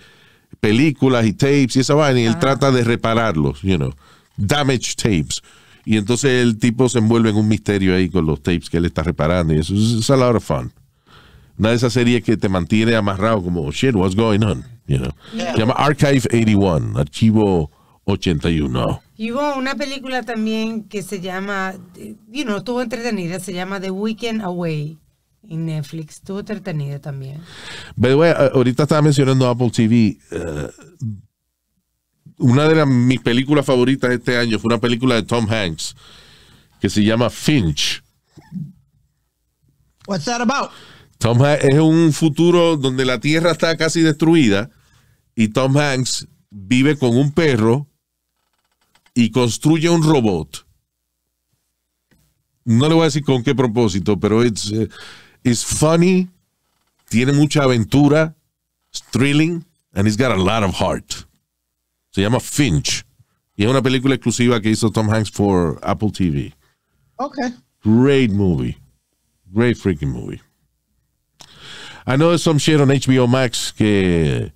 películas y tapes y esa vaina y él trata de repararlos, you know, damage tapes. Y entonces el tipo se envuelve en un misterio ahí con los tapes que él está reparando y eso es a lot of fun. Una de esas series que te mantiene amarrado como, shit, what's going on? You know. Se llama Archive 81, archivo 81. Y hubo una película también que se llama, eh, y estuvo entretenida, se llama The Weekend Away en Netflix, estuvo entretenida también. ahorita estaba mencionando Apple TV. Eh, una de mis películas favoritas este año fue una película de Tom Hanks que se llama Finch. What's that about? es un futuro donde la Tierra está casi destruida y Tom Hanks vive con un perro y construye un robot. No le voy a decir con qué propósito, pero es eh, it's funny, tiene mucha aventura, es thrilling, and it's got a lot of heart. Se llama Finch. Y es una película exclusiva que hizo Tom Hanks for Apple TV. okay Great movie. Great freaking movie. I know there's some shit on HBO Max que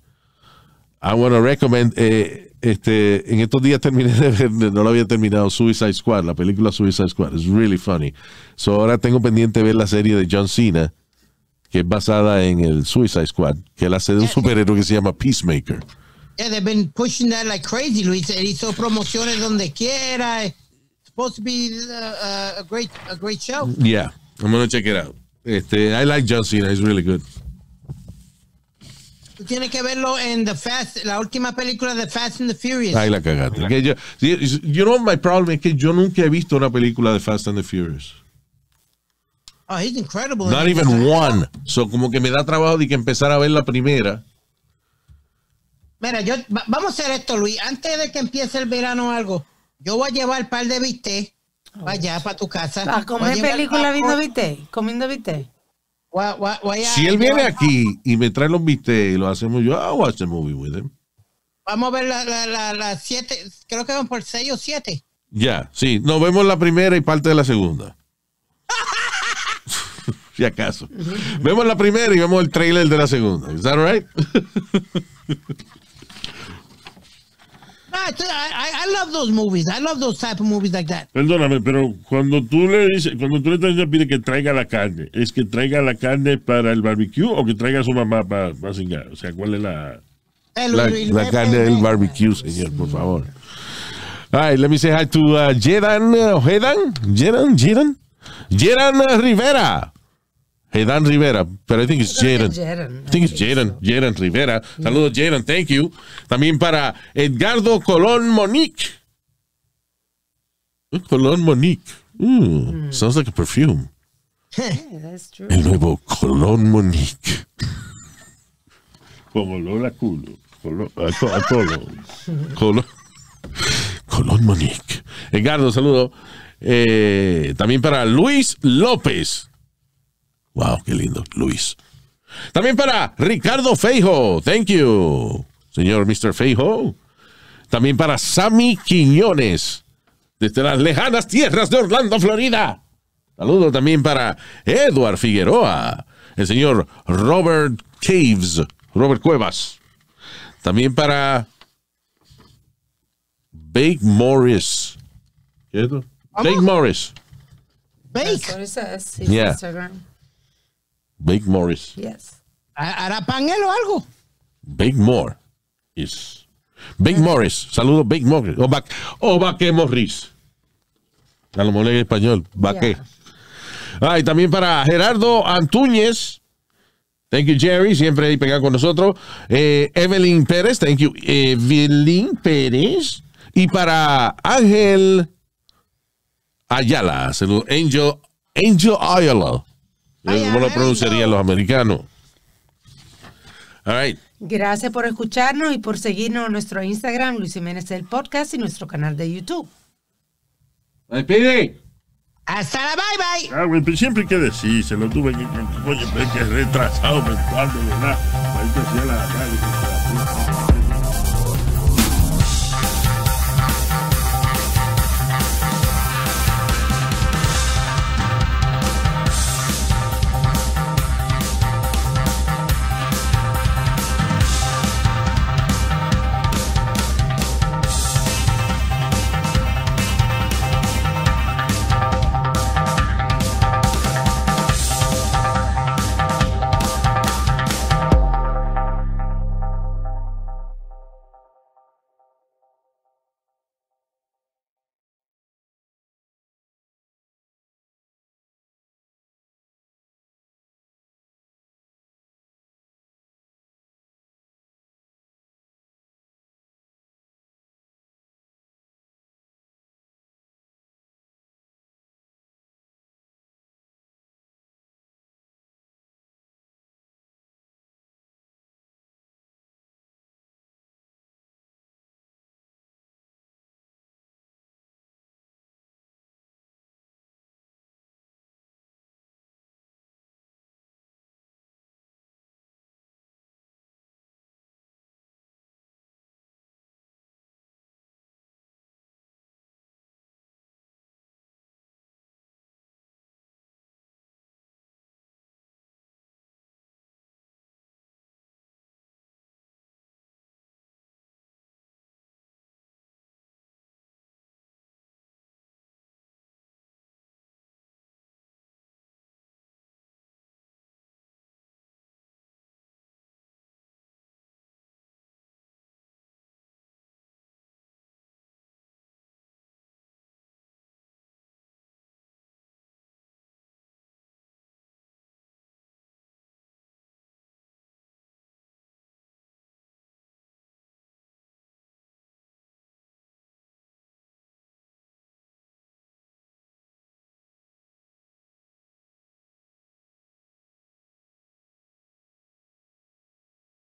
I want to recommend. Eh, este, en estos días terminé de ver, no lo había terminado, Suicide Squad, la película Suicide Squad. Es really funny. So ahora tengo pendiente ver la serie de John Cena, que es basada en el Suicide Squad, que la hace de un eh, eh. superhéroe que se llama Peacemaker. Yeah, they've been pushing that like crazy, Luis. Él hizo promociones donde quiera. It's supposed to be a, uh, a, great, a great show. Yeah, I'm going to check it out. Este, I like John Cena, he's really good. Tú tienes que verlo en The Fast, la última película de Fast and the Furious. Ay, la cagaste. yo, you know, my problem es que yo nunca he visto una película de Fast and the Furious. Oh, he's incredible. Not even one. So, como que me da trabajo de que empezar a ver la primera. Mira, yo, vamos a hacer esto, Luis. Antes de que empiece el verano o algo, yo voy a llevar un par de bistec oh, allá para tu casa. ¿A comer película viendo bistec? ¿Comiendo bistec? si él viene aquí y me trae los misterios y lo hacemos yo, I'll watch the movie with Vamos a ver la, siete, creo que van por seis o siete. Ya, sí, nos vemos la primera y parte de la segunda. si acaso. Vemos la primera y vemos el trailer de la segunda. ¿Is that right? Perdóname, pero cuando tú le dices, cuando tú le pide que traiga la carne, ¿es que traiga la carne para el barbecue o que traiga a su mamá para, O sea, ¿cuál es la, carne del barbecue, señor, por favor? All right, let me say hi to uh, uh Jedan, Jedan, Rivera. Edán Rivera, pero I think it's Jaden. I think it's Jaden, Jaden Rivera. Saludos, Jaden, thank you. También para Edgardo Colón Monique. Colón Monique. Mm, mm. Sounds like a perfume. that's true. El nuevo Colón Monique. Como Lola Culo. Colón, Colón. Monique. Edgardo, saludo. Eh, también para Luis López. Wow, qué lindo, Luis. También para Ricardo Feijo. Thank you, señor Mr. Feijo. También para Sammy Quiñones, desde las lejanas tierras de Orlando, Florida. Saludo también para Edward Figueroa, el señor Robert Caves, Robert Cuevas. También para Bake Morris. ¿Qué es Bake Morris. Bake. Instagram. Big Morris. Yes. ¿Hará o algo? Big Morris. Big Morris. Saludo Big Morris. O, back, o Morris. A lo español. va Yeah. también para Gerardo Antúñez. Thank you, Jerry. Siempre ahí pegado con nosotros. Eh, Evelyn Pérez. Thank you, Evelyn Pérez. Y para Ángel Ayala. Saludo Angel, Angel Ayala. ¿Cómo lo pronunciarían los americanos? All right. Gracias por escucharnos y por seguirnos en nuestro Instagram, Luis Jiménez del Podcast y nuestro canal de YouTube. ¡Despide! ¡Hasta la bye bye! Ah, güey, siempre que decir, se lo tuve que, coño, que retrasado mental, de verdad. Ahí te hacía la